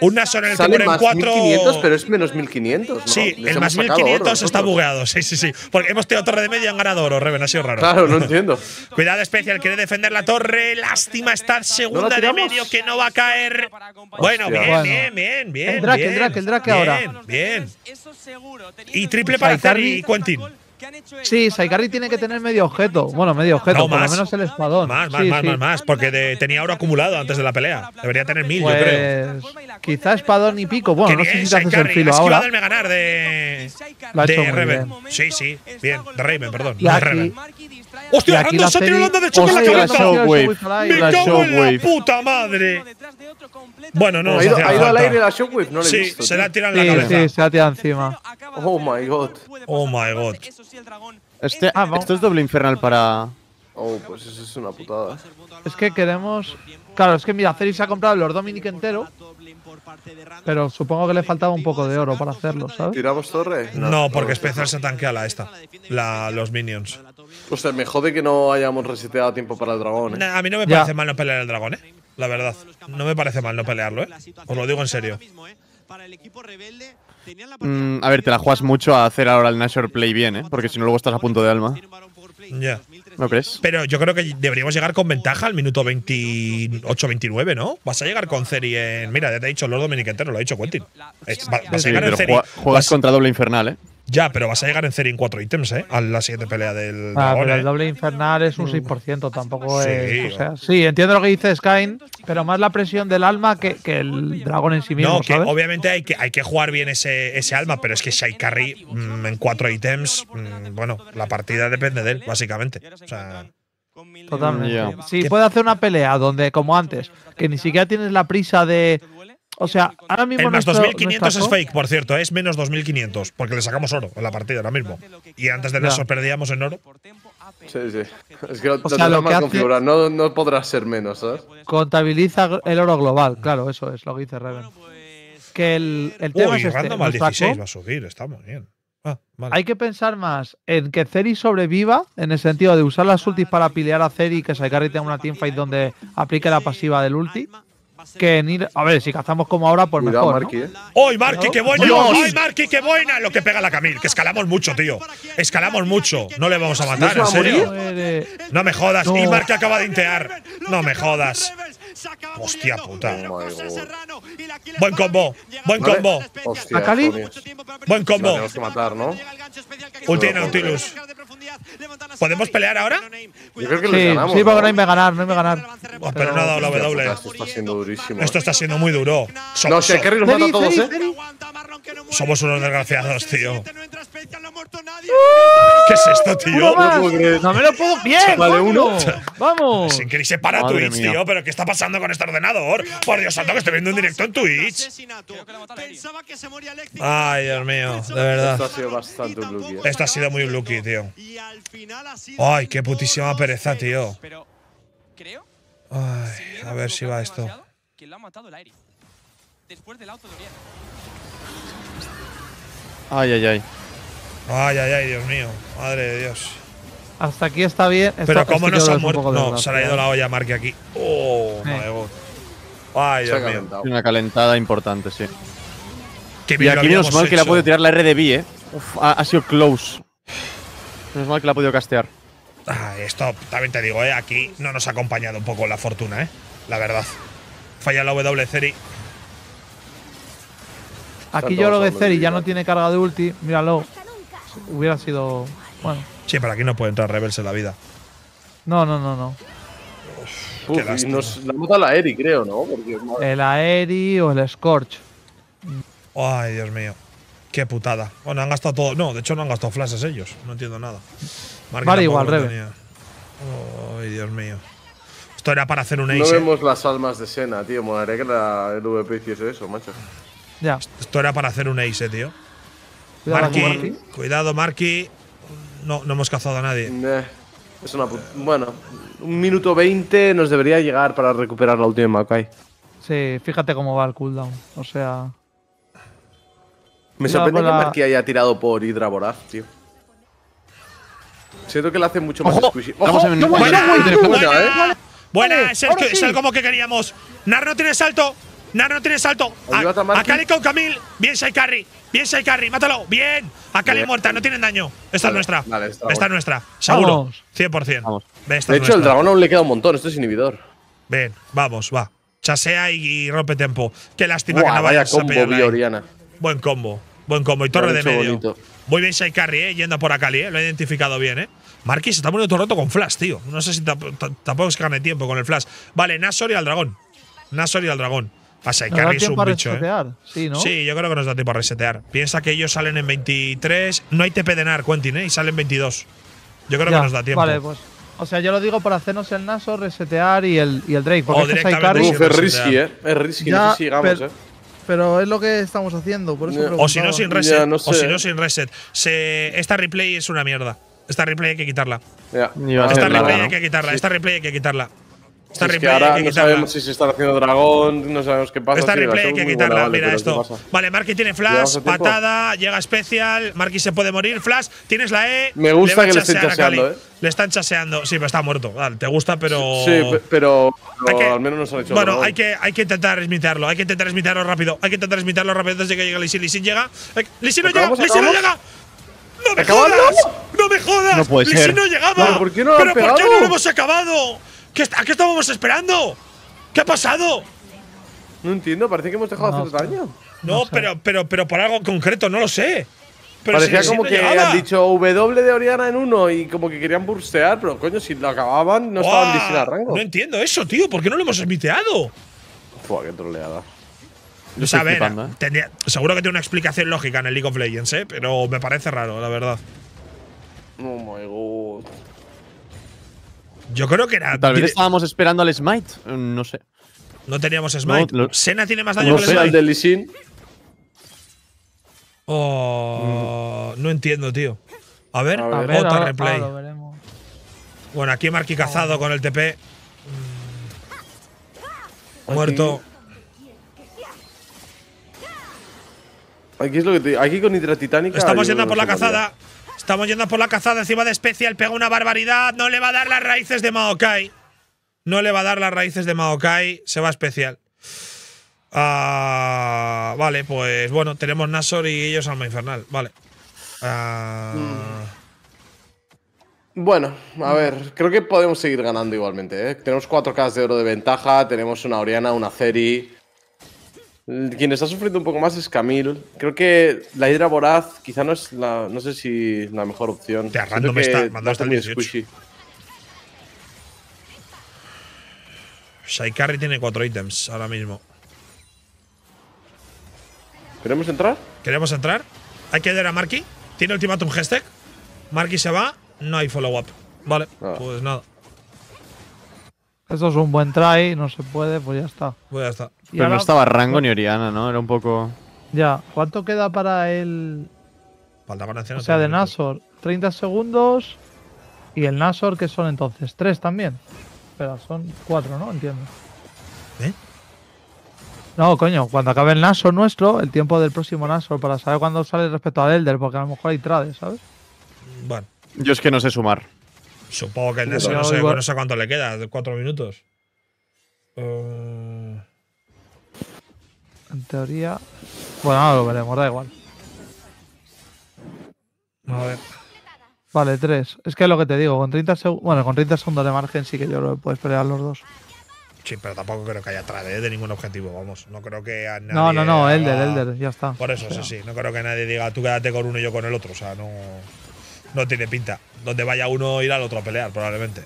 Una en el Sale más 4. 1500, pero es menos 1500. Sí, el más 1500 está bugueado. Sí, sí, sí. Porque hemos tenido torre de medio y han ganado oro, Reven. Ha sido raro. Claro, no entiendo. (laughs) Cuidado, especial. Quiere defender la torre. Lástima estar segunda de medio que no va a caer. Bueno, bien, bien, bien, bien. El drake, el drake, el drake ahora. Bien, bien. Y triple para el y Quentin. Sí, Saikari tiene que tener medio objeto. Bueno, medio objeto, por lo menos el espadón. Más, más, más, más, porque tenía oro acumulado antes de la pelea. Debería tener mil, yo pues, creo. Quizá espadón y pico. Bueno, no sé si te haces el filo ahora. del ganar de, de Raven. Sí, sí, bien, de Raven, perdón. de Hostia, y aquí se ha tirado de choque en la cabeza. wave. Me la cago en la puta madre. Bueno, no. Ha ido, ha ido al aire la Shockwave, no le he Sí, se la ha tirado en la sí, cabeza. Sí, se la ha tirado encima. Oh, oh my god. Oh my god. Este, ah, es doble infernal para. Oh, pues eso es una putada. Es que queremos. Claro, es que mira, Ceres se ha comprado Lord Dominic entero. Pero supongo que le faltaba un poco de oro para hacerlo, ¿sabes? ¿Tiramos torre? No, porque Special se tanquea la esta. La, los minions. O sea, me jode que no hayamos reseteado tiempo para el dragón. Eh. a mí no me parece mal no pelear el dragón, ¿eh? La verdad. No me parece mal no pelearlo, ¿eh? Os lo digo en serio. Mm, a ver, te la juegas mucho a hacer ahora el Nashor Play bien, ¿eh? Porque si no, luego estás a punto de alma. Ya. ¿No crees? Pero yo creo que deberíamos llegar con ventaja al minuto 28-29, ¿no? Vas a llegar con Ceri en. Mira, ya te he dicho Lord Dominic entero, lo ha dicho Quentin. vas a llegar Juegas contra doble infernal, ¿eh? Ya, pero vas a llegar en serie en cuatro ítems, ¿eh? A la siguiente pelea del. Ah, dragón, el ¿eh? doble infernal es un 6%, tampoco es. sí, entiendo lo que dice Skyne, pero más la presión del alma que, el dragón en sí mismo. No, que obviamente hay que, hay que jugar bien ese, alma, pero es que Shai Carry mm, en cuatro ítems, mm, bueno, la partida depende de él, básicamente. O sea. Totalmente. Si sí, puede hacer una pelea donde, como antes, que ni siquiera tienes la prisa de o sea, ahora mismo. más 2500 es fake, por cierto, es menos 2500, porque le sacamos oro en la partida ahora mismo. Y antes de eso perdíamos en oro. Sí, sí. no, podrá ser menos, ¿sabes? Contabiliza el oro global, claro, eso es lo que dice Reven. Que el, tema es este, 16 va a subir, está bien. Ah, Hay que pensar más en que Ceri sobreviva, en el sentido de usar las ultis para pilear a Ceri y que Saikari tenga una teamfight donde aplique la pasiva del ulti que A ver, si cazamos como ahora, pues mejor. ¿no? ¿eh? ¡Ay, Marqui, qué buena! ¡Ay, Marqui, qué buena! Lo que pega la Camil, que escalamos mucho, tío. Escalamos mucho. No le vamos a matar, ¿en serio? No me jodas. Y Marqui acaba de intear. No me jodas. Hostia puta. Oh buen combo. Buen combo. Hostia, ¿A Buen combo. Tenemos que ¿no? ¿Podemos pelear ahora? Yo creo que sí, ganamos. Sí, porque no hay ganar, no me ganar. pero no ha dado la W. Esto está siendo durísimo. Esto está siendo muy duro. no sé, Kerry los mata a todos, ¿eh? Somos unos este desgraciados, tío. ¿Qué es esto, tío? No me lo puedo. ¡Bien! Vale, uno. Vamos. Sin que se para Twitch, tío. ¿Pero qué está pasando? pasando con este ordenador? Por Dios santo, que estoy viendo un directo en Twitch. Ay, Dios mío, de verdad. Esto ha sido bastante un lucky. Esto ha sido muy lucky, tío. Ay, qué putísima pereza, tío. Ay, a ver si va esto. Ay, ay, ay. Ay, ay, ay, Dios mío. Madre de Dios. Hasta aquí está bien. Pero cómo se ha muerto. No, se le ha ido la olla a Marque aquí. Oh, Ay, Dios mío. Una calentada importante, sí. Qué bien y aquí menos mal que le ha podido tirar la RDB, eh. Uf, ha, sido close. Menos mal que la ha podido castear. Ah, esto también te digo, eh. Aquí no nos ha acompañado un poco la fortuna, eh. La verdad. Falla la W Ceri. Aquí yo lo de Ceri ya no tiene carga de ulti. Míralo. Hubiera sido. Bueno. Sí, pero aquí no puede entrar Rebels en la vida. No, no, no, no. Qué nos la muta la Eri, creo, ¿no? el Aeri o el Scorch. Ay, Dios mío. Qué putada. Bueno, han gastado todo. No, de hecho no han gastado flashes ellos. No entiendo nada. Marque vale, igual, Rebels. Ay, Dios mío. Esto era para hacer un ace. No ¿eh? vemos las almas de Sena, tío. gustaría que la, el VP hiciese eso, macho. Ya. Esto era para hacer un ace, eh, tío. Cuidado, Marky. Cuidado, Marky no, no hemos cazado a nadie. Eh, es una bueno, un minuto 20 nos debería llegar para recuperar la última Maokai. Sí, fíjate cómo va el cooldown. O sea. Me sorprende que haya tirado por Hydra tío. Siento que le hace mucho más squishy. buena, buena, buena, eh! buena, que queríamos. No, no tiene salto. A, Akali ah, con Camil. Bien, Shaikari. Bien, Mátalo. Bien. Akali muerta. No tienen daño. Esta es nuestra. esta, es nuestra. Seguro. 100%. de hecho, el dragón aún le queda un montón. Esto es inhibidor. Bien, vamos, va. Chasea y, rompe tempo. Qué lástima que no vaya a Oriana. Buen combo. Buen combo. Y torre de medio. Muy bien, Shaikari, eh, Yendo por Akali, eh. Lo he identificado bien, eh. Marquis está muriendo todo con Flash, tío. No sé si tampoco es que gane tiempo con el Flash. Vale, Nasor y al dragón. Nasor y al dragón. O sea, Carry es un bicho. ¿eh? Sí, ¿no? sí, yo creo que nos da tiempo a resetear. Piensa que ellos salen en 23. No hay TP de NAR, Quentin, ¿eh? Y salen 22. Yo creo que nos da tiempo. Vale, pues. O sea, yo lo digo por hacernos el Naso, resetear y el, y el Drake. Porque o oh, es risky, ¿eh? Es risky, ya, si sigamos, ¿eh? Pero es lo que estamos haciendo, por eso O si no, sin reset. O si no, sin reset. esta replay es una mierda. Esta replay hay que quitarla. Ya, esta replay hay que quitarla. Esta replay hay que quitarla está es replay que no sabemos si se está haciendo dragón, no sabemos qué pasa. está sí, replay hay que quitarla, mira esto. Vale, Marky tiene flash, patada, llega especial, Marky se puede morir, flash, tienes la E. Me gusta que le estén chaseando, eh. Le están chaseando, sí, pero está muerto. Vale, te gusta, pero. Sí, pero, al menos nos hecho Bueno, hay que, hay que intentar resmitarlo, hay que intentar resmitarlo rápido, hay que intentar resmitarlo rápido antes de que llegue Lissin. Lissin llega. Eh, ¡Lissin no llega, ¡Lissin no llega. ¡No me jodas! ¡No me jodas! No puede ser. no llegaba! ¿Por qué no lo ¿Pero por qué no lo hemos acabado? ¿Qué, ¿A qué estábamos esperando? ¿Qué ha pasado? No entiendo, parece que hemos dejado hacer daño. No, pero, pero, pero por algo concreto, no lo sé. Parecía como que habían dicho W de Oriana en uno y como que querían burstear, pero coño, si lo acababan, no estaban diciendo No entiendo eso, tío, ¿por qué no lo hemos smiteado? Fua, qué troleada. a ¿eh? seguro que tiene una explicación lógica en el League of Legends, ¿eh? pero me parece raro, la verdad. Oh my god. Yo creo que era. Tal vez estábamos esperando al Smite. Mm, no sé. No teníamos Smite. Sena tiene más daño no que el Oh, No entiendo, tío. A ver, otro ah, replay. Ah, bueno, aquí Marqui cazado con el TP. Muerto. Aquí es lo que Aquí con Hidra Titánica. Estamos yendo por la cazada. Estamos yendo por la cazada encima de especial. Pega una barbaridad. No le va a dar las raíces de Maokai. No le va a dar las raíces de Maokai. Se va especial. Ah, vale, pues bueno, tenemos Nasor y ellos Alma Infernal. Vale. Ah. bueno, a ver, creo que podemos seguir ganando igualmente. ¿eh? Tenemos 4K de oro de ventaja. Tenemos una Oriana, una Ceri. Quien está sufriendo un poco más es Camil. Creo que la Hidra Voraz quizá no es la, no sé si la mejor opción. Te random me está mandando el tiene cuatro ítems ahora mismo. ¿Queremos entrar? ¿Queremos entrar? Hay que ayudar a Marky. Tiene ultimatum hashtag. Marky se va. No hay follow-up. Vale, ah. pues nada. Eso es un buen try. No se puede, pues ya está. Pues ya está. Pero no estaba Rango ni Oriana, ¿no? Era un poco... Ya, ¿cuánto queda para el...? Falta O sea, de Nasor, 30 segundos y el Nasor, que son entonces? ¿Tres también? pero son cuatro, ¿no? Entiendo. ¿Eh? No, coño, cuando acabe el Nasor nuestro, el tiempo del próximo Nasor, para saber cuándo sale respecto al Elder, porque a lo mejor hay trades, ¿sabes? Bueno. Yo es que no sé sumar. Supongo que el Nasor, no, sé, cuánto le queda, cuatro minutos. Eh, en teoría... Bueno, no lo veremos, da igual. A ver. Vale, tres. Es que es lo que te digo, con 30 segundos... Bueno, con 30 segundos de margen sí que yo lo puedes pelear los dos. Sí, pero tampoco creo que haya trade eh, de ningún objetivo, vamos. No creo que No, no, no, Elder, Elder, ya está. Por eso, sí, sí. No creo que nadie diga, tú quédate con uno y yo con el otro. O sea, no... No tiene pinta. Donde vaya uno, irá al otro a pelear, probablemente.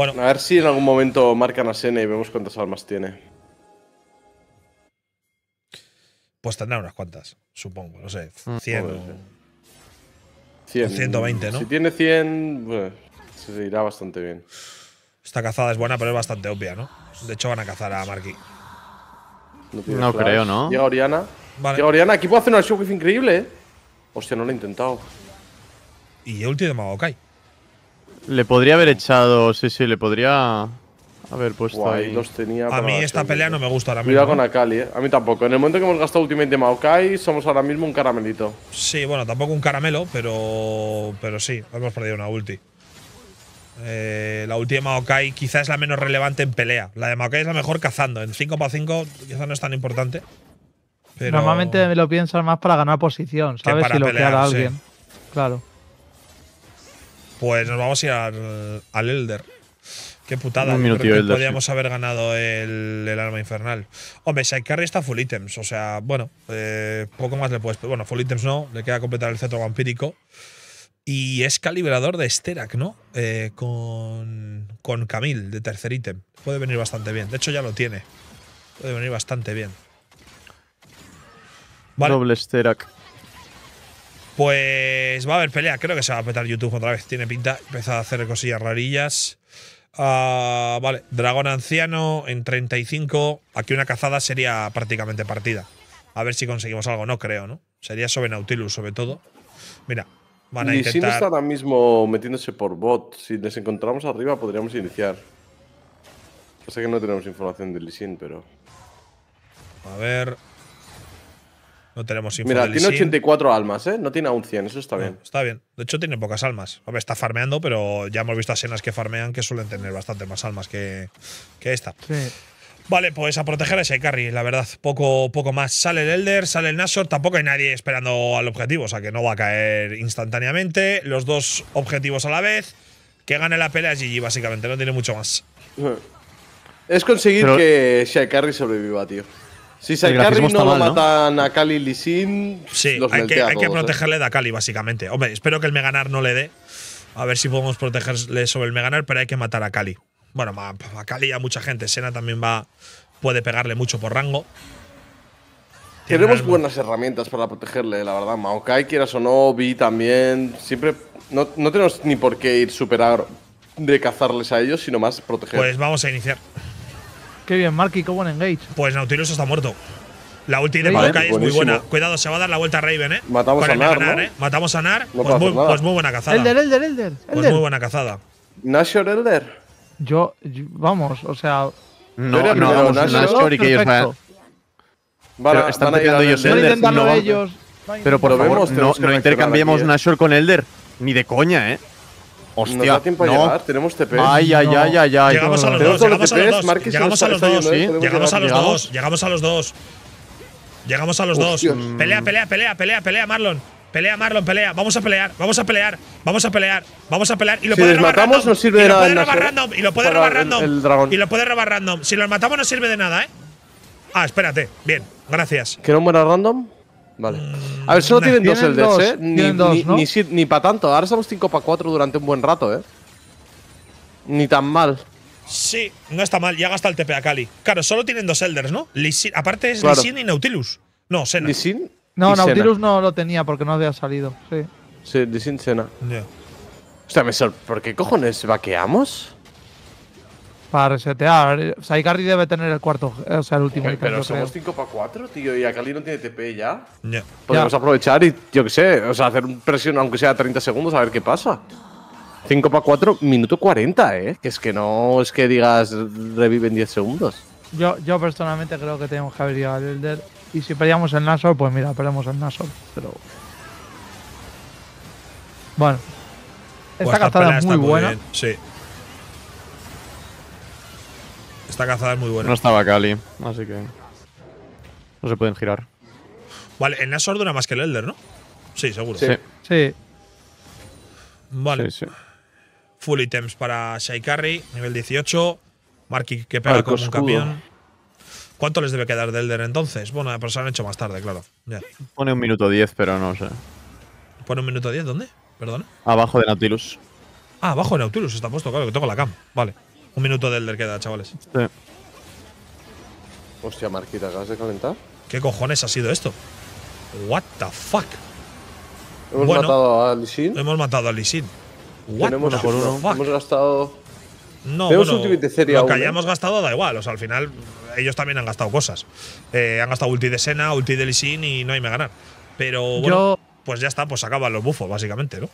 A ver si en algún momento marcan a Sene y vemos cuántas armas tiene. Pues tendrá unas cuantas, supongo, no sé. 100 mm. 120, ¿no? Si tiene 100, pues, se irá bastante bien. Esta cazada es buena, pero es bastante obvia, ¿no? De hecho, van a cazar a Marky. No, creo, ¿no? Llega Oriana. Llega Oriana. Aquí puedo hacer una showcase increíble, ¿eh? Hostia, no lo he intentado. Y el último de MagoKai. Le podría haber echado, sí, sí, le podría haber puesto ahí. a mí esta pelea no me gusta ahora mismo. Cuidado con Akali, eh. A mí tampoco. En el momento que hemos gastado últimamente Maokai, somos ahora mismo un caramelito. Sí, bueno, tampoco un caramelo, pero, pero sí, hemos perdido una ulti. Eh, la ulti de Maokai quizás es la menos relevante en pelea. La de Maokai es la mejor cazando. En 5x5 quizá no es tan importante. Pero Normalmente lo piensan más para ganar posición, ¿sabes? si lo a alguien. Claro. Pues nos vamos a ir al, Elder. Qué putada. Un haber ganado el, arma infernal. Hombre, carry está full items, O sea, bueno, eh, poco más le puedes. Bueno, full items no. Le queda completar el cetro vampírico. Y es calibrador de Sterak, ¿no? Eh, con, con Camil, de tercer ítem. Puede venir bastante bien. De hecho, ya lo tiene. Puede venir bastante bien. Doble Sterak. Pues va a haber pelea, creo que se va a petar YouTube otra vez, tiene pinta. empezar a hacer cosillas rarillas. Ah, vale, dragón anciano en 35. Aquí una cazada sería prácticamente partida. A ver si conseguimos algo, no creo, ¿no? Sería sobre Nautilus, sobre todo. Mira, van a intentar. Y si está ahora mismo metiéndose por bot, si les encontramos arriba podríamos iniciar. Pasa que no tenemos información de Lisin, pero. A ver. No tenemos info Mira, tiene 84 almas, ¿eh? No tiene aún 100, eso está bien. Ah, está bien. De hecho, tiene pocas almas. está farmeando, pero ya hemos visto escenas que farmean que suelen tener bastante más almas que, que esta. Vale, pues a proteger a ese carry, la verdad. Poco, poco más. Sale el Elder, sale el Nashor. Tampoco hay nadie esperando al objetivo, o sea que no va a caer instantáneamente. Los dos objetivos a la vez. Que gane la pelea GG, básicamente. No tiene mucho más. (laughs) Es conseguir que Shai sobreviva, tío. Si Saikari no lo matan a Cali Lisin, sí, hay, que, ¿eh? protegerle de a Cali, básicamente. Hombre, espero que el Meganar no le dé. A ver si podemos protegerle sobre el Meganar, pero hay que matar a Cali. Bueno, a Cali y a mucha gente. Sena también va. Puede pegarle mucho por rango. Tenemos buenas herramientas para protegerle, la verdad. Maokai, quieras o no, Vi también. Siempre. No, tenemos ni por qué ir superar de cazarles a ellos, sino más proteger. Pues vamos a iniciar. Qué bien, Marky, qué buen engage. Pues Nautilus está muerto. La ulti de Maokai es muy buena. Cuidado, se va a dar la vuelta a Raven, ¿eh? Matamos a Nar, ganar, ¿eh? Matamos a Nar. Pues, pues, muy, buena cazada. Elder, Elder, Elder. Pues muy buena cazada. ¿Nashor Elder? Yo, vamos, o sea… No, no, no vamos Nashor y que ellos vayan… Vale, están peleando ellos Elder. No, ellos. Pero por lo no, no intercambiemos ¿eh? Nashor con Elder. Ni de coña, ¿eh? Hostia. tiempo llegar, tenemos TP. Ay, ay, ay, Llegamos a los dos, llegamos a los dos. Llegamos a los dos, llegamos a los dos, llegamos a los dos. Llegamos a los dos. Pelea, pelea, pelea, pelea, pelea, Marlon. Pelea, Marlon, pelea. Vamos a pelear, vamos a pelear, vamos a pelear, vamos a pelear. Y lo puede robar random. y lo puede robar random. Y lo puede robar random. lo Si los matamos no sirve de nada, ¿eh? Ah, espérate. Bien, gracias. ¿Que no muera random? Vale. A ver, solo tienen, dos Elders, ¿eh? Ni, dos, ni, ¿no? ni, para tanto. Ahora estamos 5 para 4 durante un buen rato, ¿eh? Ni tan mal. Sí, no está mal. Ya gasta el TP a Cali. Claro, solo tienen dos Elders, ¿no? aparte es Lisin y Nautilus. No, Sena. Lisin no, Nautilus no lo tenía porque no había salido. Sí, sí Lisin Sena. O sea, me sorprende. ¿Por qué cojones vaqueamos? Para resetear. O debe tener el cuarto, o sea, el último. pero somos 5 para 4, tío, y Akali no tiene TP ya. Podemos aprovechar y, yo qué sé, o sea, hacer un presión, aunque sea 30 segundos, a ver qué pasa. 5 para 4, minuto 40, ¿eh? Que es que no es que digas reviven 10 segundos. Yo, yo personalmente creo que tenemos que haber al Elder. Y si peleamos el Nasol, pues mira, perdemos el Nasol. Pero. Bueno. Pues Esta pues es muy buena. sí. Esta cazada es muy buena. No estaba Kali, así que. No se pueden girar. Vale, el Nashor dura más que el Elder, ¿no? Sí, seguro. Sí. sí. Vale. Full items para carry nivel 18. Marky que pega como un campeón. ¿Cuánto les debe quedar de Elder entonces? Bueno, pero se han hecho más tarde, claro. Pone un minuto 10, pero no sé. ¿Pone un minuto 10? ¿Dónde? perdón Abajo de Nautilus. Ah, abajo de Nautilus está puesto, claro, que tengo la cam. Vale. Un minuto de queda, chavales. Sí. Hostia, Marquita, ¿acabas de calentar? ¿Qué cojones ha sido esto? What the fuck? Hemos matado a Lisin. Hemos matado a Lisin. What the fuck? Hemos gastado. No, bueno, lo que ¿eh? hayamos gastado da igual. O sea, al final ellos también han gastado cosas. Eh, han gastado ulti de Sena, ulti de Lisin y no hay me ganar. Pero bueno, pues ya está, pues acaban los bufos, básicamente, ¿no?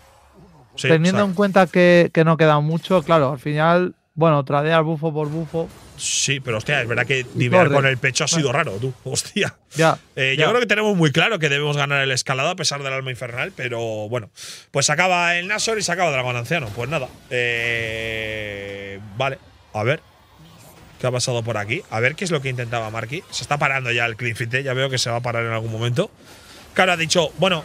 teniendo en cuenta que, que no queda mucho, claro, al final bueno, tradear bufo por bufo. Sí, pero hostia, es verdad que diver con el pecho ha sido ah. raro, tú. (laughs) Hostia. Ya, eh, Yo creo que tenemos muy claro que debemos ganar el escalado a pesar del alma infernal, pero bueno. Pues acaba el Nasor y se acaba Dragón Anciano. Pues nada. Eh, vale, a ver. ¿Qué ha pasado por aquí? A ver qué es lo que intentaba Marky. Se está parando ya el Fit, eh, ya veo que se va a parar en algún momento. Claro, ha dicho, bueno,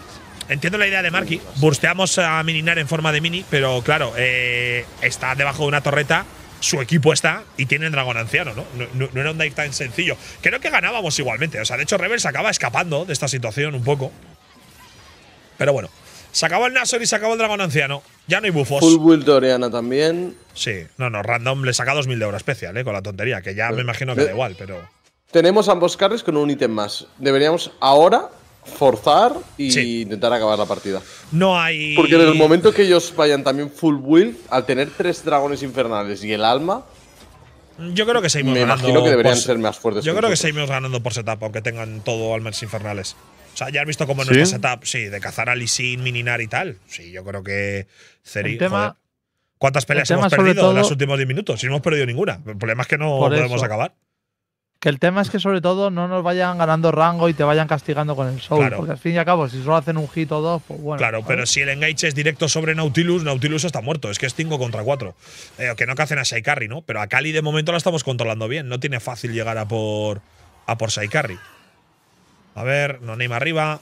entiendo la idea de Marky. Bursteamos a Mininar en forma de mini, pero claro, eh, está debajo de una torreta su equipo está y tiene el dragón anciano, ¿no? No, no era un dive tan sencillo. Creo que ganábamos igualmente. O sea, de hecho, se acaba escapando de esta situación un poco. Pero bueno, se acabó el Nasor y se acabó el dragón anciano. Ya no hay bufos. Full build Oriana también. Sí, no, no, random le saca 2000 de oro especial, ¿eh? Con la tontería, que ya me eh, imagino que da eh, igual, pero. Tenemos ambos carries con un ítem más. Deberíamos ahora forzar y intentar acabar la partida. No hay. Porque en el momento que ellos vayan también full build, al tener tres dragones infernales y el alma. Yo creo que seguimos ganando. Me imagino que deberían ser más fuertes. Yo creo que seguimos ganando por setup, aunque tengan todo almas infernales. O sea, ya has visto cómo en nuestra setup, sí, de cazar a Lee Mininar y tal. Sí, yo creo que. tema, ¿Cuántas peleas hemos perdido en los últimos 10 minutos? Si no hemos perdido ninguna. El problema es que no podemos acabar. Que el tema es que sobre todo no nos vayan ganando rango y te vayan castigando con el soul. Porque al fin y al cabo, si solo hacen un hit o dos, pues bueno. Claro, pero si el engage es directo sobre Nautilus, Nautilus está muerto. Es que es 5 contra 4. Eh, que no que hacen a Saikari, ¿no? Pero a Kali de momento la estamos controlando bien. No tiene fácil llegar a por, a por A ver, no neymar arriba.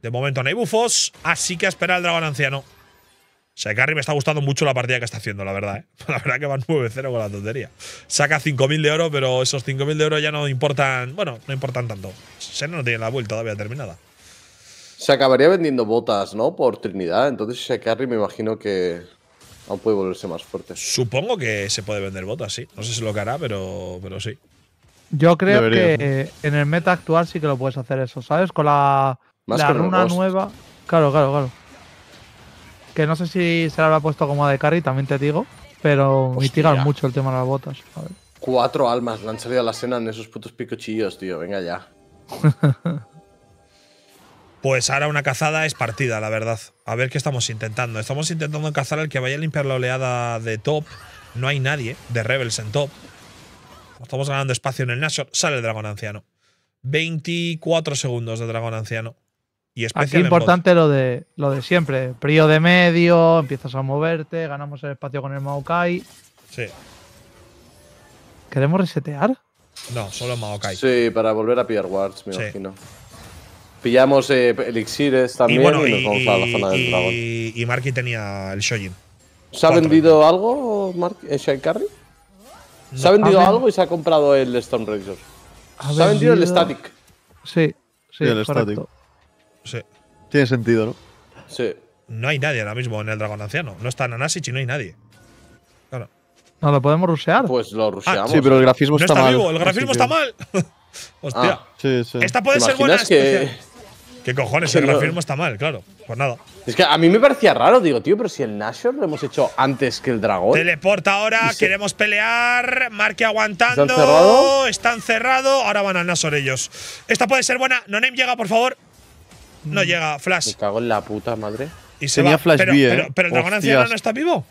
De momento no hay bufos, así que a esperar al dragón anciano. O sea, Carry me está gustando mucho la partida que está haciendo, la verdad. ¿eh? (laughs) La verdad que van 9-0 con la tontería. Saca 5.000 de oro, pero esos 5.000 de oro ya no importan. Bueno, no importan tanto. Se no tiene la vuelta todavía terminada. Se acabaría vendiendo botas, ¿no? Por Trinidad. Entonces, ese carry me imagino que aún puede volverse más fuerte. Supongo que se puede vender botas, sí. No sé si lo que hará, pero, pero sí. Yo creo que en el meta actual sí que lo puedes hacer eso, ¿sabes? Con la, la runa nueva. Claro, claro, claro. Que no sé si se la habrá puesto como de carry, también te digo. Pero me mitigan mucho el tema de las botas. Cuatro almas le han salido a la cena en esos putos picochillos, tío. Venga ya. (laughs) Pues ahora una cazada es partida, la verdad. A ver qué estamos intentando. Estamos intentando cazar al que vaya a limpiar la oleada de top. No hay nadie de Rebels en top. Estamos ganando espacio en el Nashor. Sale el dragón anciano. 24 segundos de dragón anciano. Y Aquí importante lo de, lo de siempre. Prío de medio, empiezas a moverte, ganamos el espacio con el Maokai. Sí. ¿Queremos resetear? No, solo Maokai. Sí, para volver a pillar wards, me sí. imagino. Pillamos eh, elixires también y, nos a la zona del dragón. Y Marky tenía el Shojin. ¿Se ha vendido algo, Mark, el eh, Carry? ¿Se ha vendido ah, algo y se ha comprado el Storm Razor? ¿Se ha vendido el Static? Sí, sí, el Static. Tiene sentido, ¿no? Sí. No hay nadie ahora mismo en el dragón anciano. No está Nanasich y no hay nadie. Claro. No, lo podemos rusear. Pues lo ah, ruseamos. sí, pero el grafismo no está, mal. el grafismo está mal. (laughs) Hostia. Ah. sí, sí. Esta puede ser buena. ¿Qué cojones? El grafismo está mal, claro. Pues nada. Es que a mí me parecía raro, digo, tío, pero si el Nashor lo hemos hecho antes que el dragón. Teleporta ahora, queremos pelear, Marque aguantando. Están cerrados. ahora van al Nashor ellos. Esta puede ser buena. Name llega, por favor. No mm. llega Flash. Me cago en la puta madre. Y se Tenía Flash pero, ¿eh? pero, el dragón anciano no está vivo.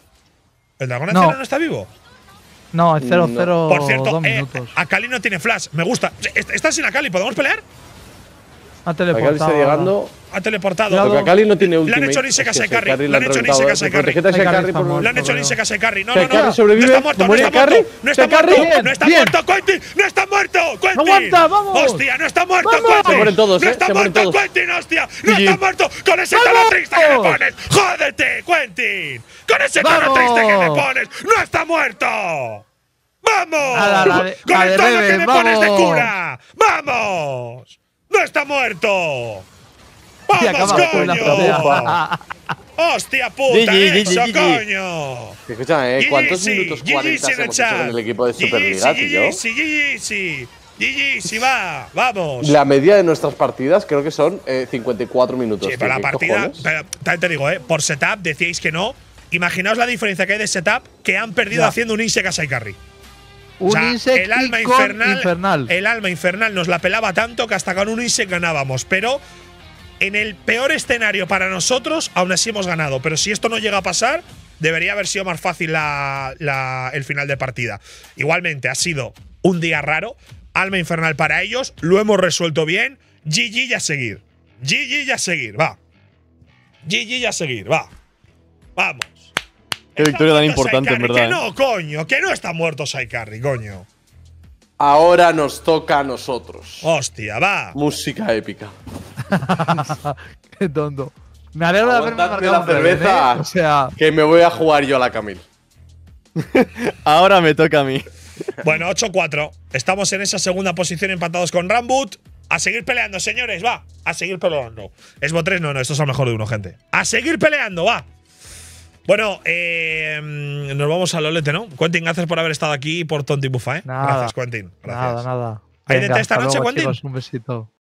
¿El dragón anciano no, está vivo? No, el 0-0. Por cierto, eh, Akali no tiene Flash. Me gusta. ¿Estás sin Akali? ¿Podemos pelear? Ha teleportado. Está llegando. Ha teleportado. Porque Akali no tiene última. Le han hecho ni seca carry. Le han hecho ni seca carry. Le han hecho ni seca carry. No, no, no. no está muerto, no está muerto. No está muerto. No está muerto, Quentin. No está muerto, Quentin. Aguanta, vamos. Hostia, no está muerto, Quentin. Se mueren todos, No ¿eh? está muerto, Quentin, hostia. No está muerto. Con ese tono triste que me pones. Jódete, Quentin. Con ese tono triste que me pones. No está muerto. ¡Vamos! Con el tono que me pones de cura. ¡Vamos! ¡No está muerto! ¡Vamos, coño! ¡Hostia puta! Gigi, ¡Eso, coño! Escúchame, ¿eh? ¿cuántos minutos 40 se hemos hecho en el equipo de Superliga, tío? Gigi, Gigi, si va, vamos. La media de nuestras partidas creo que son 54 eh, minutos. Sí, para la partida, te digo, eh, por setup decíais que no. Imaginaos la diferencia que hay de setup que han perdido haciendo un Inseka Carry. Un o el alma infernal, El alma infernal nos la pelaba tanto que hasta con un Insect ganábamos. Pero en el peor escenario para nosotros, aún así hemos ganado. Pero si esto no llega a pasar, debería haber sido más fácil el final de partida. Igualmente, ha sido un día raro. Alma infernal para ellos. Lo hemos resuelto bien. GG a seguir. GG ya seguir, va. GG ya seguir, va. Vamos. Qué victoria tan importante, en verdad. Que no, eh. coño, que no está muerto hay coño. Ahora nos toca a nosotros. Hostia, va. Música épica. (laughs) Qué tonto. Me alegro de haberme la cerveza. ¿eh? O sea, que me voy a jugar yo a la Camil. (laughs) Ahora me toca a mí. Bueno, 8-4. Estamos en esa segunda posición empatados con Rambut. A seguir peleando, señores, va. A seguir peleando. Es 3 no, no, esto es lo mejor de uno, gente. A seguir peleando, va. Bueno, eh, nos vamos al Olete, ¿no? Quentin, gracias por haber estado aquí y por Tonti Bufa, ¿eh? Nada, gracias, Quentin. Gracias. Nada, nada. ¿Hay de esta noche, Quentin? un besito.